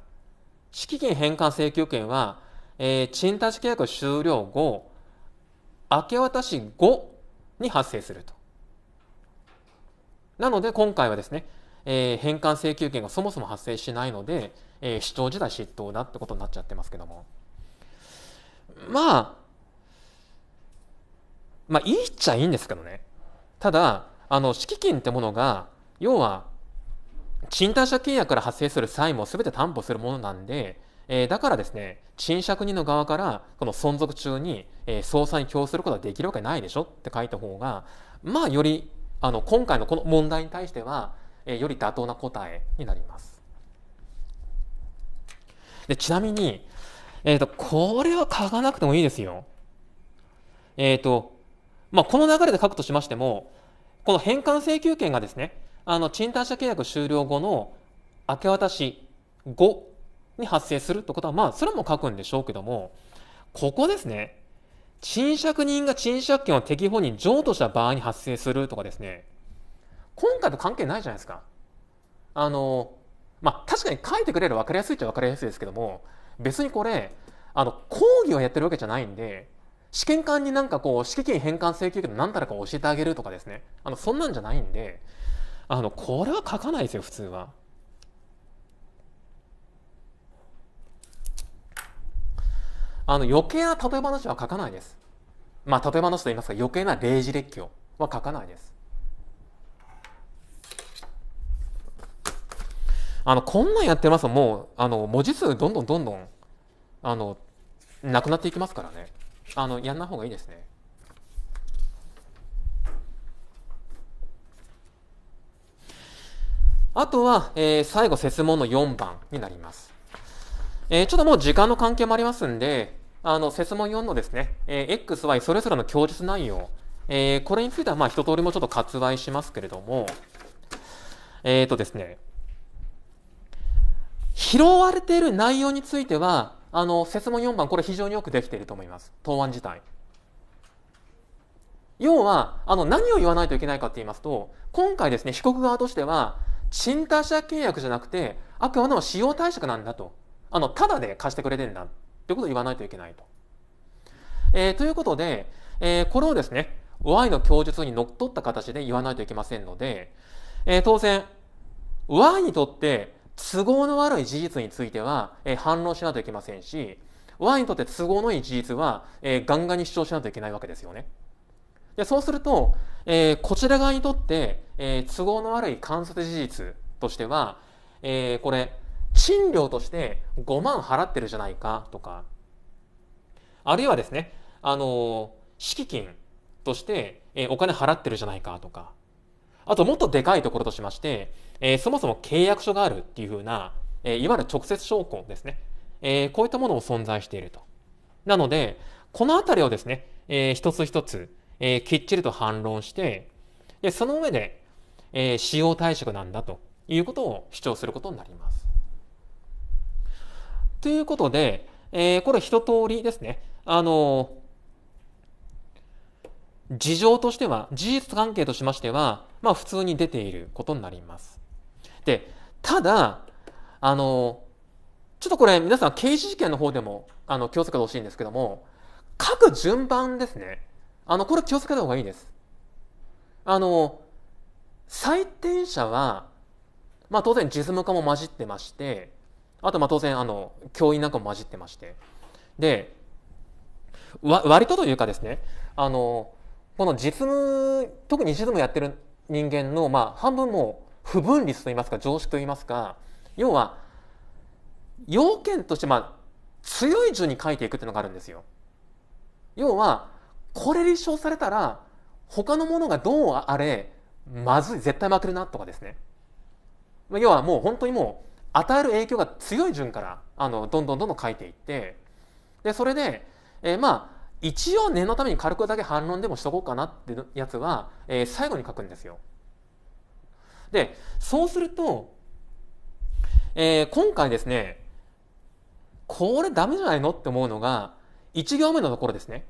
敷金返還請求権は、えー、賃貸契約終了後、明け渡し後に発生すると。なので今回はですね、えー、返還請求権がそもそも発生しないので、えー、主張自体執刀だってことになっちゃってますけどもまあまあいいっちゃいいんですけどねただあの敷金ってものが要は賃貸借契約から発生する債務を全て担保するものなんでえー、だからですね、賃借人の側から、この存続中に、えー、捜査に供することができるわけないでしょって書いた方が、まあ、より、あの、今回のこの問題に対しては、えー、より妥当な答えになります。で、ちなみに、えっ、ー、と、これは書かなくてもいいですよ。えっ、ー、と、まあ、この流れで書くとしましても、この返還請求権がですね、あの、賃貸借契約終了後の明け渡し後に発生するってことは、まあ、それも書くんでしょうけども、ここですね。賃借人が賃借権を適法に譲渡した場合に発生するとかですね。今回と関係ないじゃないですか。あの、まあ、確かに書いてくれる分かりやすいっちゃ分かりやすいですけども、別にこれ、あの、講義をやってるわけじゃないんで、試験官になんかこう、敷金返還請求権なんたらか教えてあげるとかですね。あの、そんなんじゃないんで、あの、これは書かないですよ、普通は。あの余計な例え話は書かないです。まあ、例え話といいますか余計な例示列挙は書かないです。あのこんなんやってますともうあの文字数どんどんどんどんあのなくなっていきますからねあのやんない方がいいですね。あとは、えー、最後、説問の4番になります。えー、ちょっともう時間の関係もありますんで、あの、説問4のですね、えー、X、Y それぞれの供述内容、えー、これについては、まあ、一通りもちょっと割愛しますけれども、えっ、ー、とですね、拾われている内容については、あの、説問4番、これ非常によくできていると思います。答案自体。要は、あの、何を言わないといけないかって言いますと、今回ですね、被告側としては、賃貸借契約じゃなくて、あくまでも使用貸借なんだと。あの、ただで貸してくれてんだってことを言わないといけないと。えー、ということで、えー、これをですね、Y の供述にのっとった形で言わないといけませんので、えー、当然、Y にとって都合の悪い事実については、えー、反論しないといけませんし、Y にとって都合のいい事実は、えー、ガンガンに主張しないといけないわけですよね。でそうすると、えー、こちら側にとって、えー、都合の悪い観察事実としては、えー、これ、賃料として5万払ってるじゃないかとか、あるいはですね、あの、敷金としてお金払ってるじゃないかとか、あともっとでかいところとしまして、えー、そもそも契約書があるっていうふうな、えー、いわゆる直接証拠ですね、えー、こういったものも存在していると。なので、このあたりをですね、えー、一つ一つ、えー、きっちりと反論して、でその上で、えー、使用退職なんだということを主張することになります。ということで、えー、これ一通りですね。あのー、事情としては、事実関係としましては、まあ普通に出ていることになります。で、ただ、あのー、ちょっとこれ皆さん刑事事件の方でもあの気をつけてほしいんですけども、書く順番ですね。あの、これ気をつけた方がいいです。あの、採点者は、まあ当然実務家も混じってまして、あとまあ当然あの教員なんかも混じってましてで割とというかですねあのこの実務特に実務やってる人間のまあ半分も不分率といいますか常識といいますか要は要件としてまあ強い順に書いていくっていうのがあるんですよ。要はこれ立証されたら他のものがどうあれまずい絶対負けるなとかですね。要はもう本当にもう与える影響が強い順からあのどんどんどんどん書いていってでそれで、えー、まあ一応念のために軽くだけ反論でもしとこうかなってやつは、えー、最後に書くんですよ。でそうすると、えー、今回ですねこれダメじゃないのって思うのが1行目のところですね。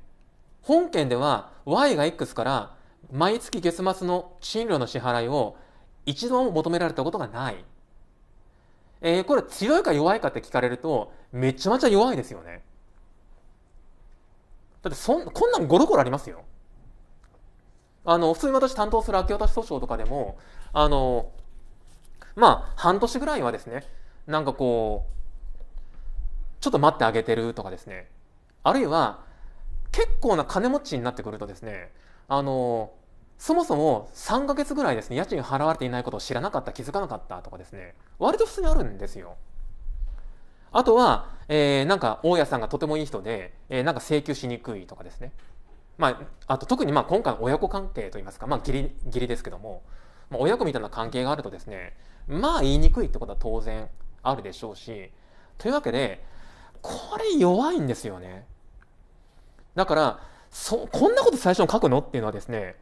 本件では Y が X から毎月月末の賃料の支払いを一度も求められたことがない。えー、これ強いか弱いかって聞かれると、めちゃめちゃ弱いですよね。だってそん、こんなんゴロゴロありますよ。あの、普通に私担当する明け渡し訴訟とかでも、あの、まあ、半年ぐらいはですね、なんかこう、ちょっと待ってあげてるとかですね、あるいは、結構な金持ちになってくるとですね、あの、そもそも3ヶ月ぐらいですね、家賃払われていないことを知らなかった、気づかなかったとかですね、割と普通にあるんですよ。あとは、えー、なんか大家さんがとてもいい人で、えー、なんか請求しにくいとかですね。まあ、あと特にまあ今回親子関係といいますか、まあ、ギリギリですけども、まあ、親子みたいな関係があるとですねまあ言いにくいってことは当然あるでしょうしというわけでこれ弱いんですよねだからそこんなこと最初に書くのっていうのはですね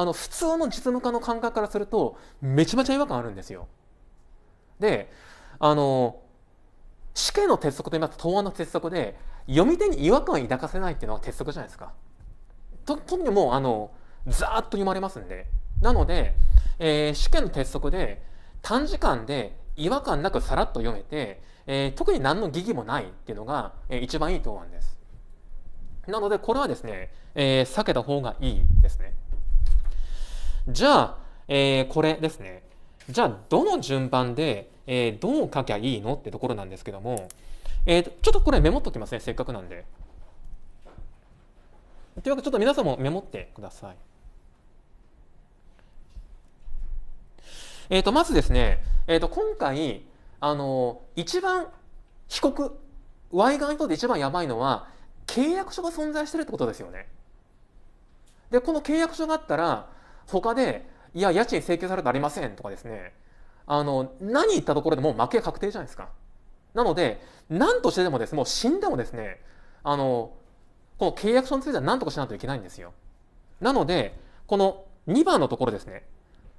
あの普通の実務家の感覚からするとめちゃめちゃ違和感あるんですよ。であの死刑の鉄則といいますと答案の鉄則で読み手に違和感を抱かせないっていうのが鉄則じゃないですか。と特にもうあのざーっと読まれますんで。なので、えー、試験の鉄則で短時間で違和感なくさらっと読めて、えー、特に何の疑義もないっていうのが、えー、一番いい答案です。なのでこれはですね、えー、避けた方がいいですね。じゃあ、えー、これですね。じゃあ、どの順番で、えー、どう書きゃいいのってところなんですけども、えー、ちょっとこれメモっときますね。せっかくなんで。というわけで、ちょっと皆さんもメモってください。えー、とまずですね、えー、と今回、あの一番被告 Y 側にとって一番やばいのは契約書が存在してるってことですよね。でこの契約書があったら他で、いや、家賃請求されたなりませんとかですね、あの、何言ったところでもう負け確定じゃないですか。なので、何としてでもですね、もう死んでもですね、あの、この契約書については何とかしないといけないんですよ。なので、この2番のところですね。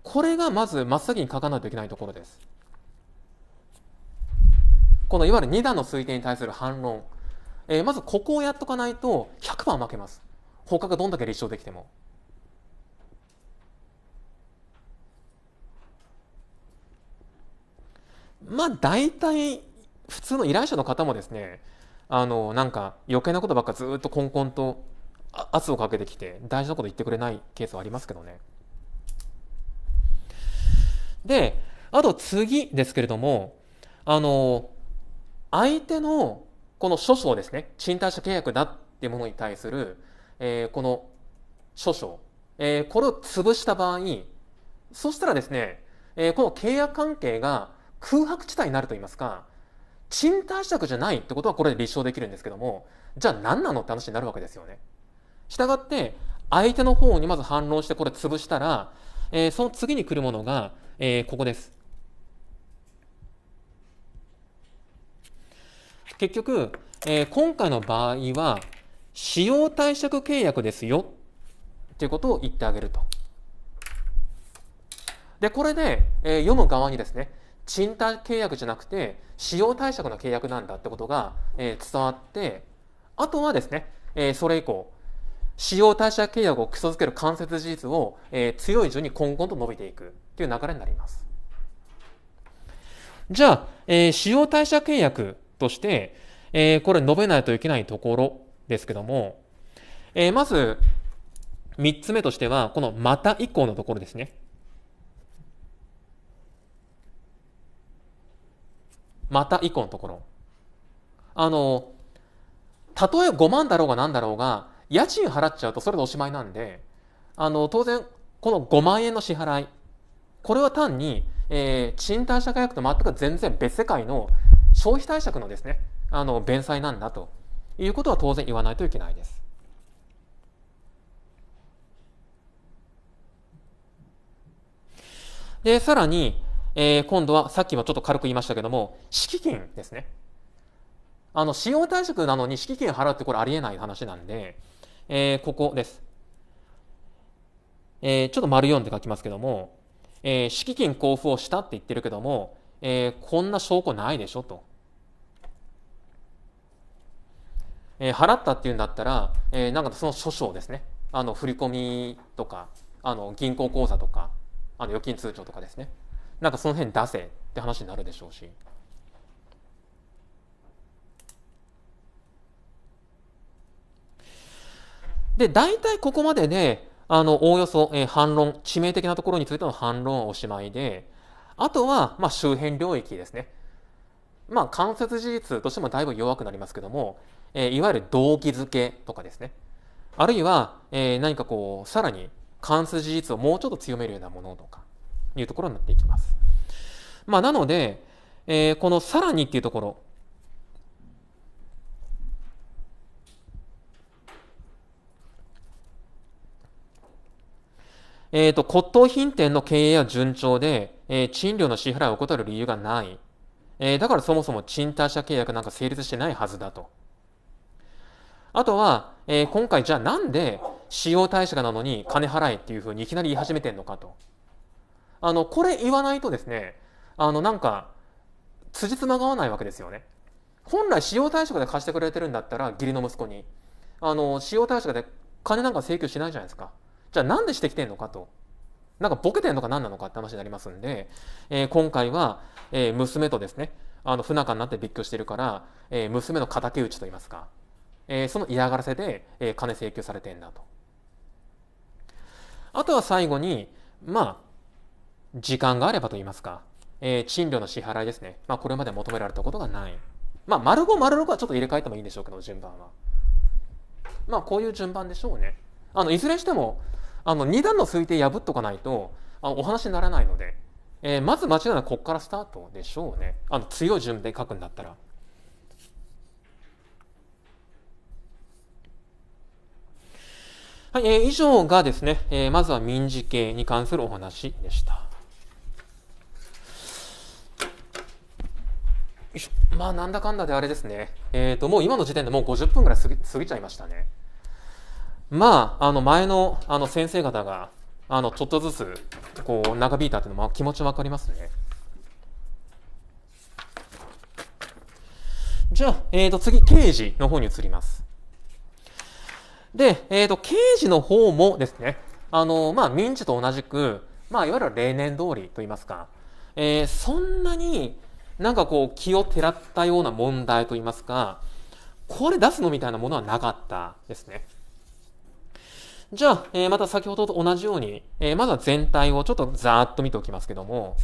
これがまず真っ先に書かないといけないところです。このいわゆる2段の推定に対する反論。えー、まずここをやっとかないと100%負けます。他がどんだけ立証できても。まあ大体普通の依頼者の方もですねあのなんか余計なことばっかずっとこんこんと圧をかけてきて大事なこと言ってくれないケースはありますけどね。であと次ですけれどもあの相手のこの諸書ですね賃貸者契約だっていうものに対する、えー、この諸書、えー、これを潰した場合そしたらですね、えー、この契約関係が空白地帯になると言いますか賃貸借じゃないってことはこれで立証できるんですけどもじゃあ何なのって話になるわけですよね。したがって相手の方にまず反論してこれ潰したら、えー、その次に来るものが、えー、ここです。結局、えー、今回の場合は使用貸借契約ですよっていうことを言ってあげると。でこれで、えー、読む側にですね賃貸契約じゃなくて使用貸借の契約なんだってことが、えー、伝わってあとはですね、えー、それ以降使用貸借契約を基礎づける間接事実を、えー、強い順に今後と伸びていくという流れになります。じゃあ、えー、使用貸借契約として、えー、これ述べないといけないところですけども、えー、まず3つ目としてはこの「また以降」のところですね。また以降のところ。あの、たとえ5万だろうが何だろうが、家賃払っちゃうとそれでおしまいなんで、あの、当然、この5万円の支払い、これは単に、えー、賃貸借契約と全く全然別世界の消費貸借のですね、あの、弁済なんだということは当然言わないといけないです。で、さらに、えー、今度はさっきはちょっと軽く言いましたけども敷金ですねあの使用対策なのに敷金払うってこれありえない話なんで、えー、ここです、えー、ちょっと丸4で書きますけども、えー、敷金交付をしたって言ってるけども、えー、こんな証拠ないでしょと、えー、払ったっていうんだったら、えー、なんかその書書ですねあの振込とかあの銀行口座とかあの預金通帳とかですねなんかその辺出せって話になるでしょうし。で、大体ここまでで、あの、おおよそ、えー、反論、致命的なところについての反論はおしまいで、あとは、まあ、周辺領域ですね。まあ、間接事実としてもだいぶ弱くなりますけども、えー、いわゆる動機づけとかですね。あるいは、えー、何かこう、さらに、関数事実をもうちょっと強めるようなものとか。いうところになっていきます。まあ、なので、えー、このさらにっていうところ、えっ、ー、と、骨董品店の経営は順調で、えー、賃料の支払いを怠る理由がない。えー、だからそもそも賃貸借契約なんか成立してないはずだと。あとは、えー、今回じゃあなんで使用対象なのに金払えっていうふうにいきなり言い始めてんのかと。あのこれ言わないとですねあのなんか辻褄が合わないわけですよね。本来使用退職で貸してくれてるんだったら義理の息子にあの使用退職で金なんか請求しないじゃないですか。じゃあなんでしてきてんのかと。なんかボケてんのか何なのかって話になりますんで、えー、今回は、えー、娘とですねあの不仲になって別居してるから、えー、娘の敵討ちと言いますか、えその嫌がらせで、え金請求されてんだと。あとは最後にまあ時間があればと言いますか、えー、賃料の支払いですね。まあ、これまで求められたことがない。まあ、丸5、丸6はちょっと入れ替えてもいいんでしょうけど、順番は。まあ、こういう順番でしょうね。あの、いずれにしても、あの、2段の推定破っとかないと、あお話にならないので、えー、まず間違いなくここからスタートでしょうね。あの、強い順で書くんだったら。はい、えー、以上がですね、えー、まずは民事系に関するお話でした。まあなんだかんだであれですね。えっ、ー、と、もう今の時点でもう50分ぐらい過ぎ過ぎちゃいましたね。まあ、あの前のあの先生方が、あのちょっとずつこう長引いたっていうのも気持ちわかりますね。じゃあ、えっ、ー、と次、刑事の方に移ります。で、えっ、ー、と、刑事の方もですね、あの、まあ、民事と同じく、まあ、いわゆる例年通りといいますか、えー、そんなに、なんかこう、気をてらったような問題といいますか、これ出すのみたいなものはなかったですね。じゃあ、えー、また先ほどと同じように、えー、まずは全体をちょっとざーっと見ておきますけども、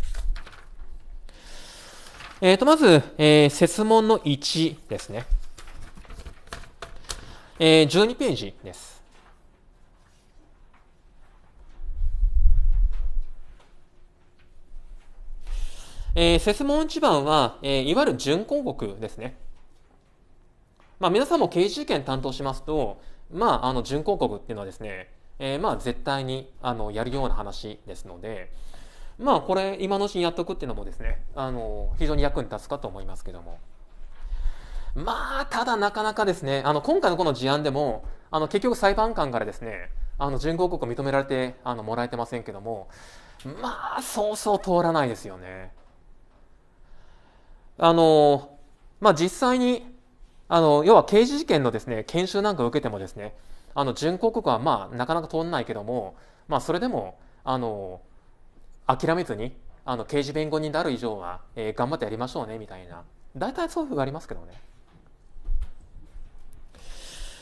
えっ、ー、と、まず、えー、説問の1ですね。えー、12ページです。えー、セスモン番は、えー、いわゆる準広告ですね。まあ、皆さんも刑事事件担当しますと、まあ、あの準広告っていうのはですね、えー、まあ絶対にあのやるような話ですので、まあ、これ今のうちにやっとくっていうのもですねあの非常に役に立つかと思いますけども。まあ、ただなかなかですね、あの、今回のこの事案でも、あの、結局裁判官からですね、あの、準抗告を認められて、あの、もらえてませんけども、まあ、そうそう通らないですよね。あの、まあ、実際に、あの、要は刑事事件のですね、研修なんかを受けてもですね、あの、準抗告はまあ、なかなか通らないけども、まあ、それでも、あの、諦めずに、あの、刑事弁護人である以上は、えー、頑張ってやりましょうね、みたいな。大体そういうふうがありますけどね。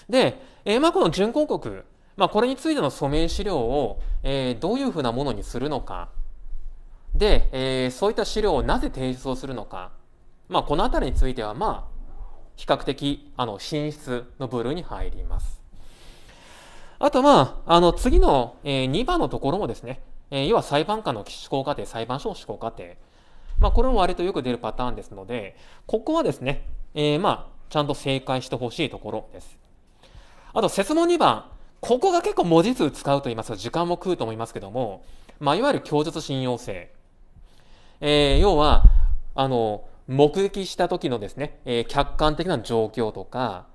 で、えー、まあ、この準抗告、まあ、これについての署名資料を、えー、どういうふうなものにするのか。で、えー、そういった資料をなぜ提出をするのか。まあ、この辺りについてはまあ比較的あの寝室の部類に入ります。あとまあ、あの次の、え2番のところもですね、え要は裁判官の思考過程、裁判所の思考過程、まあ、これも割とよく出るパターンですので、ここはですね、えー、まあ、ちゃんと正解してほしいところです。あと、説問2番。ここが結構文字数使うと言いますか、時間も食うと思いますけども、まあ、いわゆる供述信用性。えー、要は、あの、目撃した時のですね、えー、客観的な状況とか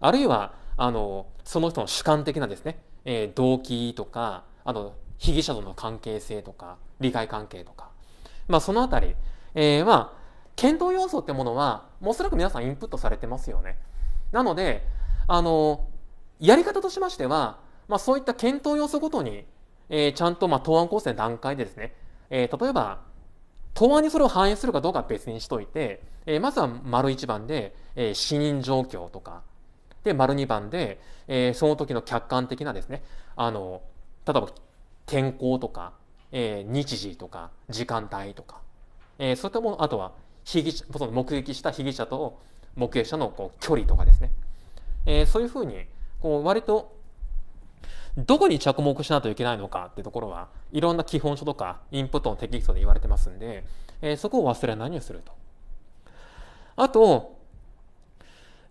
あるいはあのその人の主観的なですね、えー、動機とかあの被疑者との関係性とか利害関係とか、まあ、その辺り、えー、ま検討要素ってものはおそらく皆さんインプットされてますよね。なのであのやり方としましては、まあ、そういった検討要素ごとに、えー、ちゃんとまあ答案構成の段階でですね、えー、例えば答案にそれを反映するかどうかは別にしといて、えー、まずは丸1番で、えー、死人状況とか、で、丸2番で、えー、その時の客観的なですね、あの、例えば天候とか、えー、日時とか、時間帯とか、えー、それとも、あとは被疑者、その目撃した被疑者と目撃者のこう距離とかですね、えー、そういうふうに、こう割とどこに着目しないといけないのかってところはいろんな基本書とかインプットのテキストで言われてますんで、えー、そこを忘れないようにすると。あと、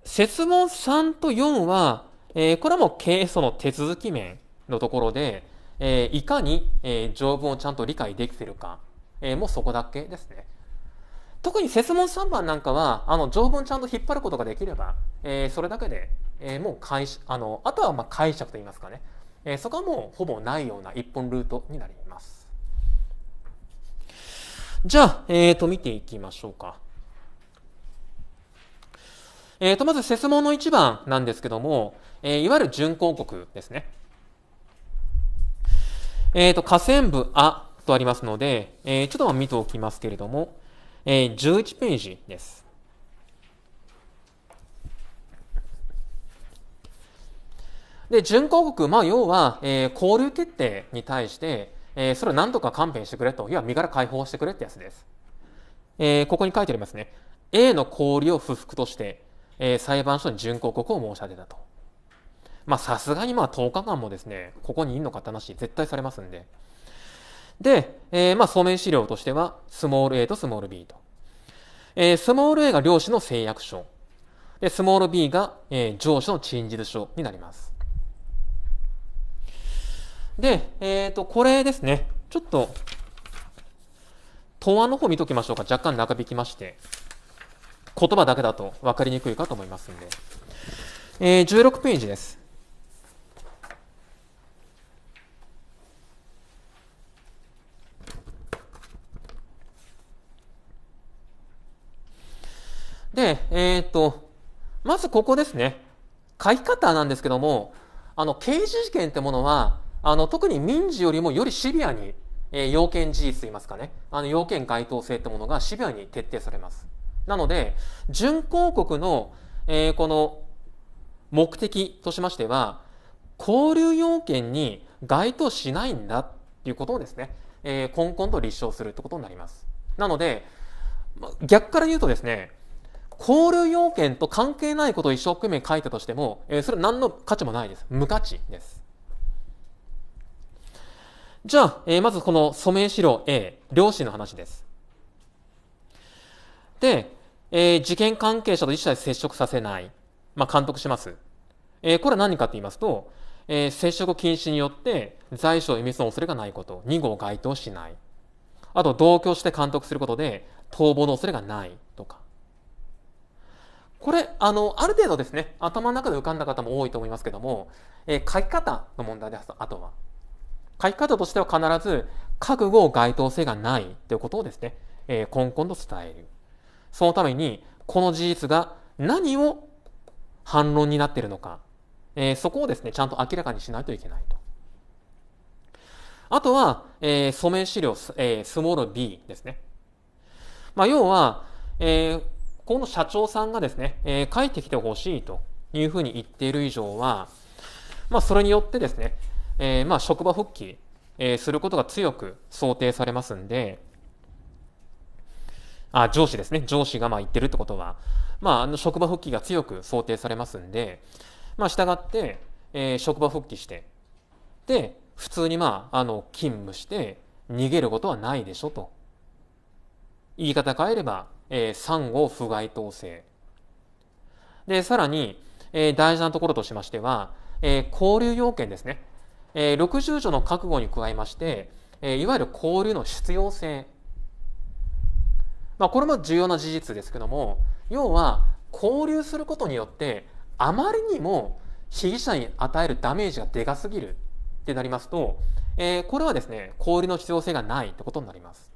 設問3と4は、えー、これはもう経営の手続き面のところで、えー、いかに、えー、条文をちゃんと理解できてるか、えー、もうそこだけですね。特に設問3番なんかは、あの、条文ちゃんと引っ張ることができれば、えー、それだけで、えー、もう解あの、あとはまあ解釈と言いますかね、えー、そこはもうほぼないような一本ルートになります。じゃあ、えっ、ー、と、見ていきましょうか。えっ、ー、と、まず、説問の一番なんですけども、えー、いわゆる準広告ですね。えっ、と、河川部あとありますので、えちょっと見ておきますけれども、え11ページです。で、準抗告、まあ、要は、えー、交流決定に対して、えー、それを何とか勘弁してくれと、要は身柄解放してくれってやつです。えー、ここに書いてありますね。A の交流を不服として、えー、裁判所に準抗告を申し立てたと。まあ、さすがにまあ10日間もですね、ここにいんのかって話、絶対されますんで。で、えー、まあ、送面資料としては、スモール A とスモール B と。えー、スモール A が漁師の誓約書。で、スモール B が、えー、上司の陳述書になります。で、えっ、ー、と、これですね。ちょっと、答案の方見ときましょうか。若干長引きまして。言葉だけだと分かりにくいかと思いますんで。えー、16ページです。で、えっ、ー、と、まずここですね。書き方なんですけども、あの、刑事事件ってものは、あの、特に民事よりもよりシビアに、えー、要件事実といいますかね、あの、要件該当性ってものがシビアに徹底されます。なので、準抗告の、えー、この、目的としましては、交流要件に該当しないんだっていうことをですね、えー、根本と立証するってことになります。なので、逆から言うとですね、交流要件と関係ないことを一生懸命書いたとしても、えー、それは何の価値もないです。無価値です。じゃあ、えー、まずこの署名資料 A、漁師の話です。で、えー、事件関係者と一切接触させない。まあ、監督します。えー、これは何かと言いますと、えー、接触禁止によって在所味すの恐れがないこと。2号該当しない。あと、同居して監督することで逃亡の恐れがないとか。これ、あの、ある程度ですね、頭の中で浮かんだ方も多いと思いますけども、えー、書き方の問題です、あとは。書き方としては必ず覚悟を該当性がないということをですね、えー、根本と伝える。そのために、この事実が何を反論になっているのか、えー、そこをですね、ちゃんと明らかにしないといけないと。あとは、えー、署名資料、えー、スモール B ですね。まあ、要は、えー、この社長さんがですね、えー、書いてきてほしいというふうに言っている以上は、まあ、それによってですね、えー、まあ、職場復帰、えー、することが強く想定されますんで、あ、上司ですね。上司がまあ言ってるってことは、まあ、あの職場復帰が強く想定されますんで、まあ、従って、えー、職場復帰して、で、普通にまあ、あの、勤務して、逃げることはないでしょと。言い方変えれば、えー、産後不該当性。で、さらに、えー、大事なところとしましては、えー、交流要件ですね。えー、60条の覚悟に加えまして、えいわゆる交流の必要性、まあ、これも重要な事実ですけども要は交流することによってあまりにも被疑者に与えるダメージがでかすぎるってなりますと、えー、これはですね交流の必要性がないってことになります。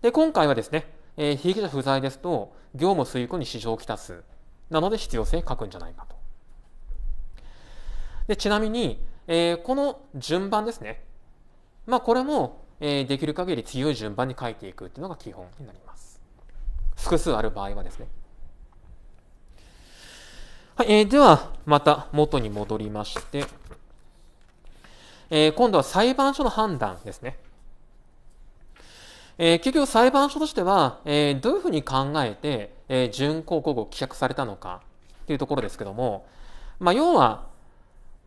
で今回はですね、えー、被疑者不在ですと業務遂行に支障をきたすなので必要性書くんじゃないかと。でちなみにえー、この順番ですね。まあ、これも、えー、できる限り強い順番に書いていくっていうのが基本になります。複数ある場合はですね。はい、えー、では、また元に戻りまして、えー、今度は裁判所の判断ですね。えー、結局裁判所としては、えー、どういうふうに考えて、えー、準抗告を棄却されたのかっていうところですけども、まあ、要は、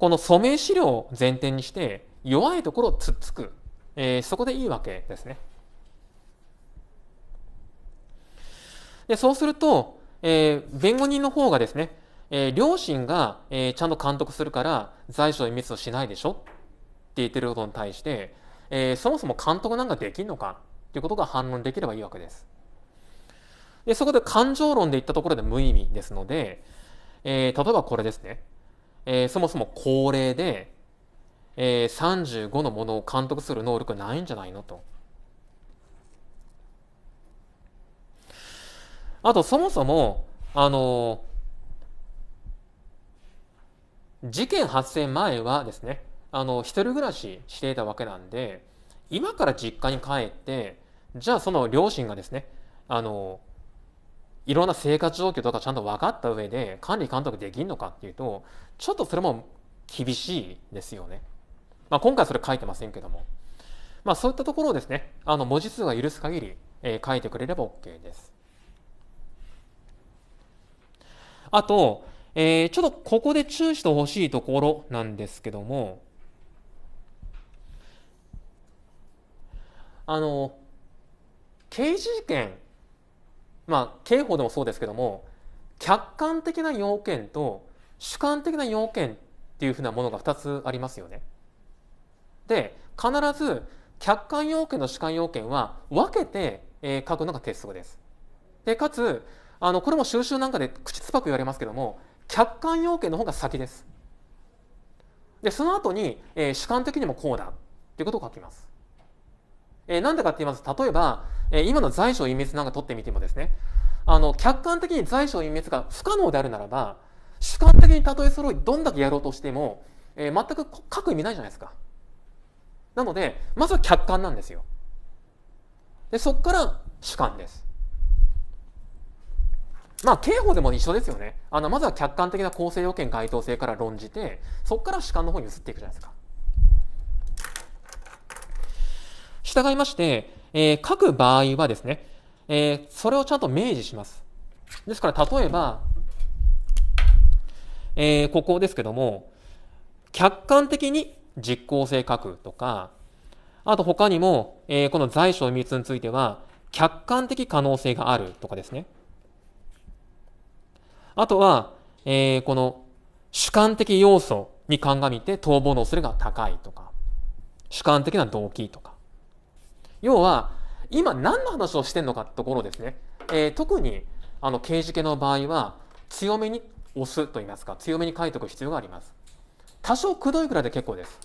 この署名資料を前提にして弱いところをつっつく、えー、そこでいいわけですね。でそうすると、えー、弁護人の方がですね、えー、両親が、えー、ちゃんと監督するから財産隠滅をしないでしょって言ってることに対して、えー、そもそも監督なんかできんのかということが反論できればいいわけです。でそこで感情論で言ったところで無意味ですので、えー、例えばこれですね。えー、そもそも高齢で、えー、35のものを監督する能力ないんじゃないのと。あとそもそも、あのー、事件発生前はですね、あの、一人暮らししていたわけなんで、今から実家に帰って、じゃあその両親がですね、あのーいろんな生活状況とかちゃんと分かった上で管理監督できんのかっていうとちょっとそれも厳しいですよね。まあ、今回それ書いてませんけども、まあ、そういったところをですねあの文字数が許す限り、えー、書いてくれれば OK です。あと、えー、ちょっとここで注意してほしいところなんですけどもあの刑事事件まあ刑法でもそうですけども客観的な要件と主観的な要件っていうふうなものが2つありますよね。で必ず客観要件と主観要件は分けて、え書くのが鉄則です。でかつあのこれも収集なんかで口つばく言われますけども客観要件の方が先です。でその後に、えー、主観的にもこうだっていうことを書きます。えー、なんでかって言いますと、例えば、えー、今の財政隠滅なんか取ってみてもですね、あの、客観的に財政隠滅が不可能であるならば、主観的にたとえそろい、どんだけやろうとしても、えー、全く書く意味ないじゃないですか。なので、まずは客観なんですよ。で、そこから主観です。まあ、刑法でも一緒ですよね。あの、まずは客観的な構成要件該当性から論じて、そこから主観の方に移っていくじゃないですか。従いまして、えー、書く場合はですね、えー、それをちゃんと明示します。ですから、例えば、えー、ここですけども、客観的に実効性書くとか、あと他にも、えー、この在所密については、客観的可能性があるとかですね。あとは、えー、この主観的要素に鑑みて逃亡の恐れが高いとか、主観的な動機とか。要は今何の話をしてるのかってところですね、えー、特にあの刑事系の場合は強めに押すと言いますか強めに書いておく必要があります多少くどいくらいで結構です、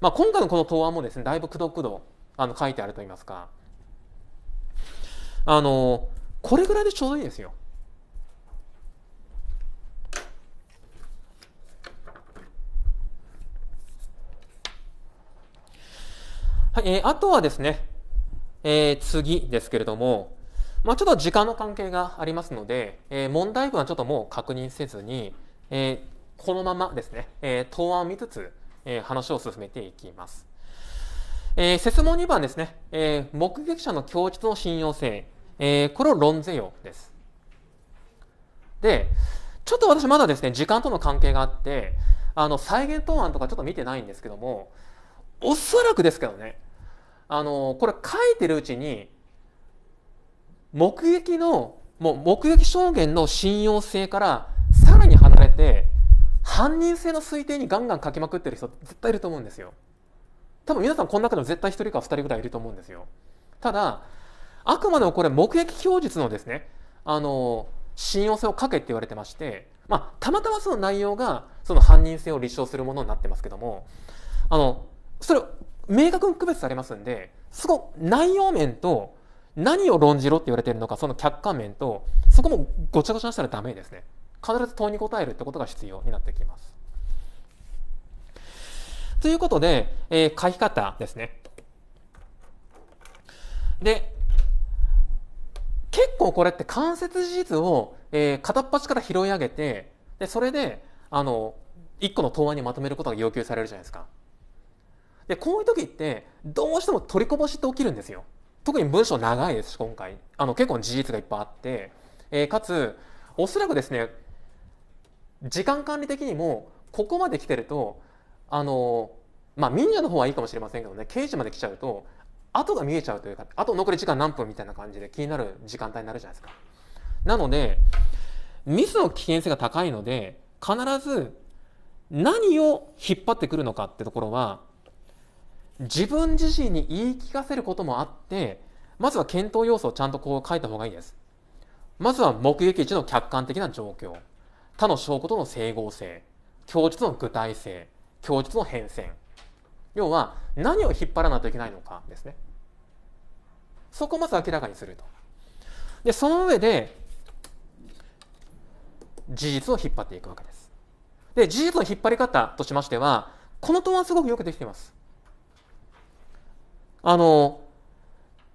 まあ、今回のこの答案もですねだいぶくどくどあの書いてあると言いますかあのこれぐらいでちょうどいいですよはい、えー、あとはですね、えー、次ですけれども、まあ、ちょっと時間の関係がありますので、えー、問題文はちょっともう確認せずに、えー、このままですね、えー、答案を見つつ、えー、話を進めていきます。えー、説問2番ですね、えー、目撃者の供述の信用性、えー、これを論ぜよです。で、ちょっと私まだですね、時間との関係があって、あの、再現答案とかちょっと見てないんですけども、おそらくですけどね、あのこれ書いてるうちに目撃のもう目撃証言の信用性からさらに離れて犯人性の推定にガンガン書きまくってる人絶対いると思うんですよ多分皆さんこの中でも絶対1人か2人ぐらいいると思うんですよただあくまでもこれ目撃供述のですねあの信用性をかけって言われてましてまあたまたまその内容がその犯人性を立証するものになってますけどもあのそれ明確に区別されますんで、そこ、内容面と、何を論じろって言われてるのか、その客観面と、そこもごちゃごちゃにしたらダメですね。必ず問いに答えるってことが必要になってきます。ということで、えー、書き方ですね。で、結構これって間接事実を、えー、片っ端から拾い上げて、で、それで、あの、一個の答案にまとめることが要求されるじゃないですか。でこういう時ってどうしても取りこぼしって起きるんですよ特に文章長いですし今回あの結構事実がいっぱいあって、えー、かつおそらくですね時間管理的にもここまで来てるとあのまあ民女の方はいいかもしれませんけどね刑事まで来ちゃうと後が見えちゃうというかあと残り時間何分みたいな感じで気になる時間帯になるじゃないですか。なのでミスの危険性が高いので必ず何を引っ張ってくるのかってところは自分自身に言い聞かせることもあってまずは検討要素をちゃんとこう書いた方がいいですまずは目撃時の客観的な状況他の証拠との整合性供述の具体性供述の変遷要は何を引っ張らないといけないのかですねそこをまず明らかにするとでその上で事実を引っ張っていくわけですで事実の引っ張り方としましてはこの問はすごくよくできていますあの、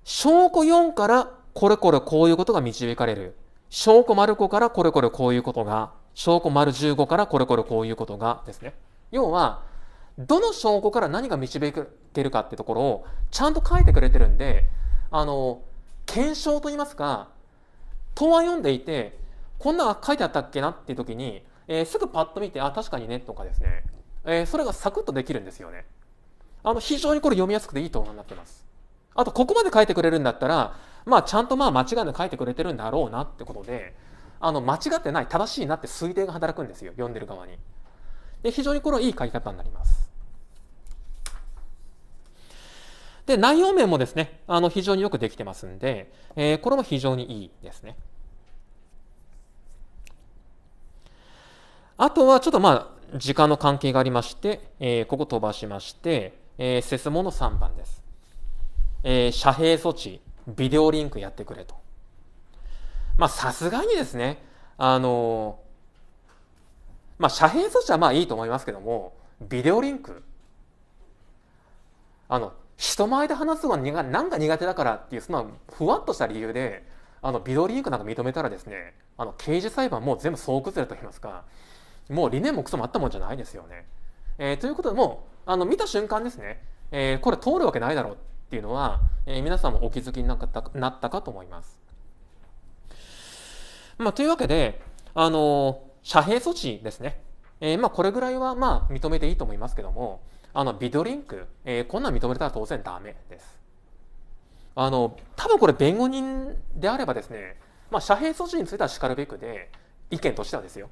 証拠4からこれこれこういうことが導かれる。証拠丸5からこれこれこういうことが、証拠丸15からこれこれこういうことがですね。要は、どの証拠から何が導けるかってところをちゃんと書いてくれてるんで、あの、検証と言いますか、答案読んでいて、こんな書いてあったっけなっていう時に、えー、すぐパッと見て、あ、確かにね、とかですね、えー、それがサクッとできるんですよね。あの、非常にこれ読みやすくていい動画になってます。あと、ここまで書いてくれるんだったら、まあ、ちゃんとまあ、間違いなく書いてくれてるんだろうなってことで、あの、間違ってない、正しいなって推定が働くんですよ、読んでる側に。で、非常にこれはいい書き方になります。で、内容面もですね、あの、非常によくできてますんで、えー、これも非常にいいですね。あとは、ちょっとまあ、時間の関係がありまして、えー、ここ飛ばしまして、えー、セスモの3番です。えー、遮蔽措置、ビデオリンクやってくれと。まあ、さすがにですね、あのー、まあ、遮蔽措置はまあいいと思いますけども、ビデオリンク。あの、人前で話すのがなんか苦手だからっていう、そのふわっとした理由で、あの、ビデオリンクなんか認めたらですね、あの、刑事裁判もう全部総崩れと言いますか、もう理念もクソもあったもんじゃないですよね。えー、ということでもあの見た瞬間ですね、えー、これ通るわけないだろうっていうのは、えー、皆さんもお気づきになったなったかと思います。まあ、というわけで、あの遮蔽措置ですね、えーまあ、これぐらいはまあ認めていいと思いますけどもあのビドリンク、えー、こんなん認めたら当然ダメです。あの多分これ弁護人であればですね、まあ、遮蔽措置についてはしかるべくで意見としてはですよ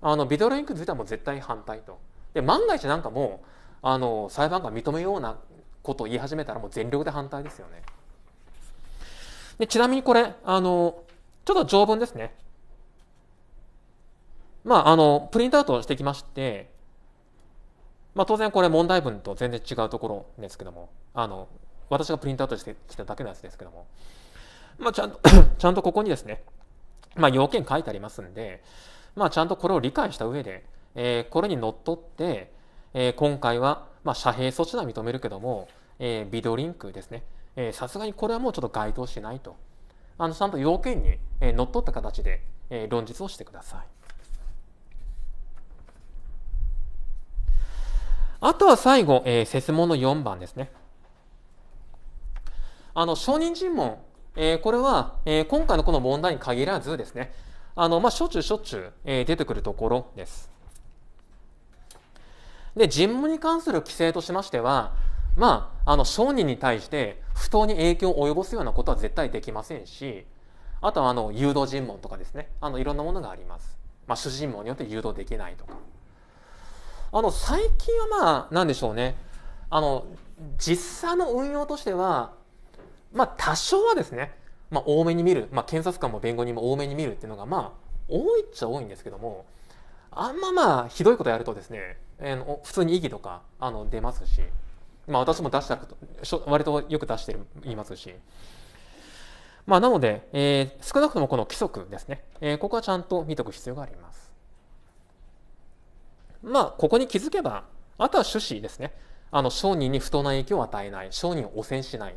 あのビドリンクについてはもう絶対反対とで万が一なんかもあの裁判官認めようなことを言い始めたらもう全力で反対ですよね。でちなみにこれあのちょっと条文ですね。まああのプリントアウトしてきまして、まあ、当然これ問題文と全然違うところですけどもあの私がプリントアウトしてきただけのやつですけども、まあ、ちゃんと (coughs) ちゃんとここにですね、まあ、要件書いてありますんで、まあ、ちゃんとこれを理解した上で、えー、これにのっとってえー、今回は、まあ、遮蔽措置は認めるけども、えー、ビデオリンクですね。さすがにこれはもうちょっと該当しないと。あの、ちゃんと要件に、えー、のっとった形で、えー、論述をしてください。あとは最後、えー、説問の4番ですね。あの、証人尋問、えー、これは、えー、今回のこの問題に限らずですね、あの、まあ、しょっちゅうしょっちゅう、えー、出てくるところです。で、尋問に関する規制としましては、まあ、あの、商人に対して不当に影響を及ぼすようなことは絶対できませんし、あとは、あの、誘導尋問とかですね。あの、いろんなものがあります。まあ、主尋問によって誘導できないとか。あの、最近はまあ、なんでしょうね。あの、実際の運用としては、まあ、多少はですね、まあ、多めに見る。まあ、検察官も弁護人も多めに見るっていうのが、まあ、多いっちゃ多いんですけども、あんままあ、ひどいことやるとですね、えー、普通に意義とかあの出ますし、まあ、私も出したこと割とよく出してる言いますし。まあ、なので、えー、少なくともこの規則ですね、えー、ここはちゃんと見ておく必要があります。まあ、ここに気づけば、あとは趣旨ですね。あの、商人に不当な影響を与えない、商人を汚染しない。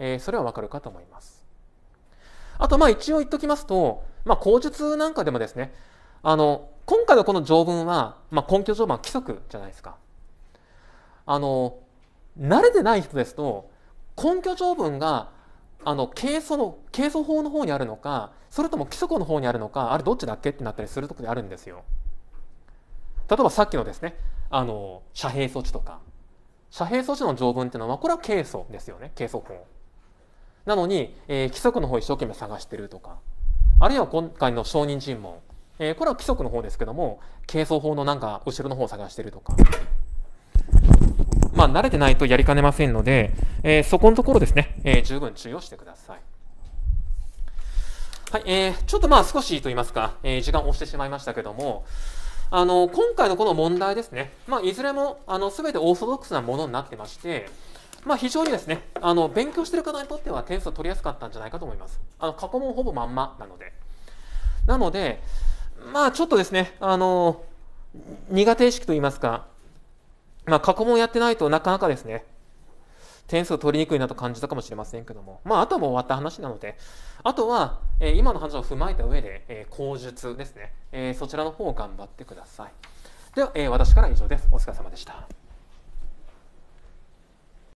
えー、それはわかるかと思います。あと、まあ、一応言っときますと、まあ、口述なんかでもですね、あの、今回のこの条文は、まあ、根拠条文は規則じゃないですか。あの、慣れてない人ですと、根拠条文が、あの、係争の、係争法の方にあるのか、それとも規則の方にあるのか、あれどっちだっけってなったりするとこであるんですよ。例えばさっきのですね、あの、遮蔽措置とか、遮蔽措置の条文っていうのは、これは係争ですよね、係争法。なのに、えー、規則の方一生懸命探してるとか、あるいは今回の証人尋問、えー、これは規則の方ですけども係争法のなんか後ろの方を探してるとかまあ慣れてないとやりかねませんので、えー、そこのところですね、えー、十分注意をしてくださいはい、えー、ちょっとまあ少しと言いますか、えー、時間を押してしまいましたけどもあの今回のこの問題ですね、まあ、いずれもあの全てオーソドックスなものになってまして、まあ、非常にですねあの勉強してる方にとっては点数を取りやすかったんじゃないかと思いますあの過去問ほぼまんまなのでなのでまあちょっとですね、あの苦手意識と言いますか、まあ、過去問やってないとなかなかですね、点数を取りにくいなと感じたかもしれませんけども、まあ、あとはもう終わった話なので、あとは、えー、今の話を踏まえた上で、えー、口述ですね、えー、そちらの方を頑張ってください。では、えー、私から以上です。お疲れ様でした。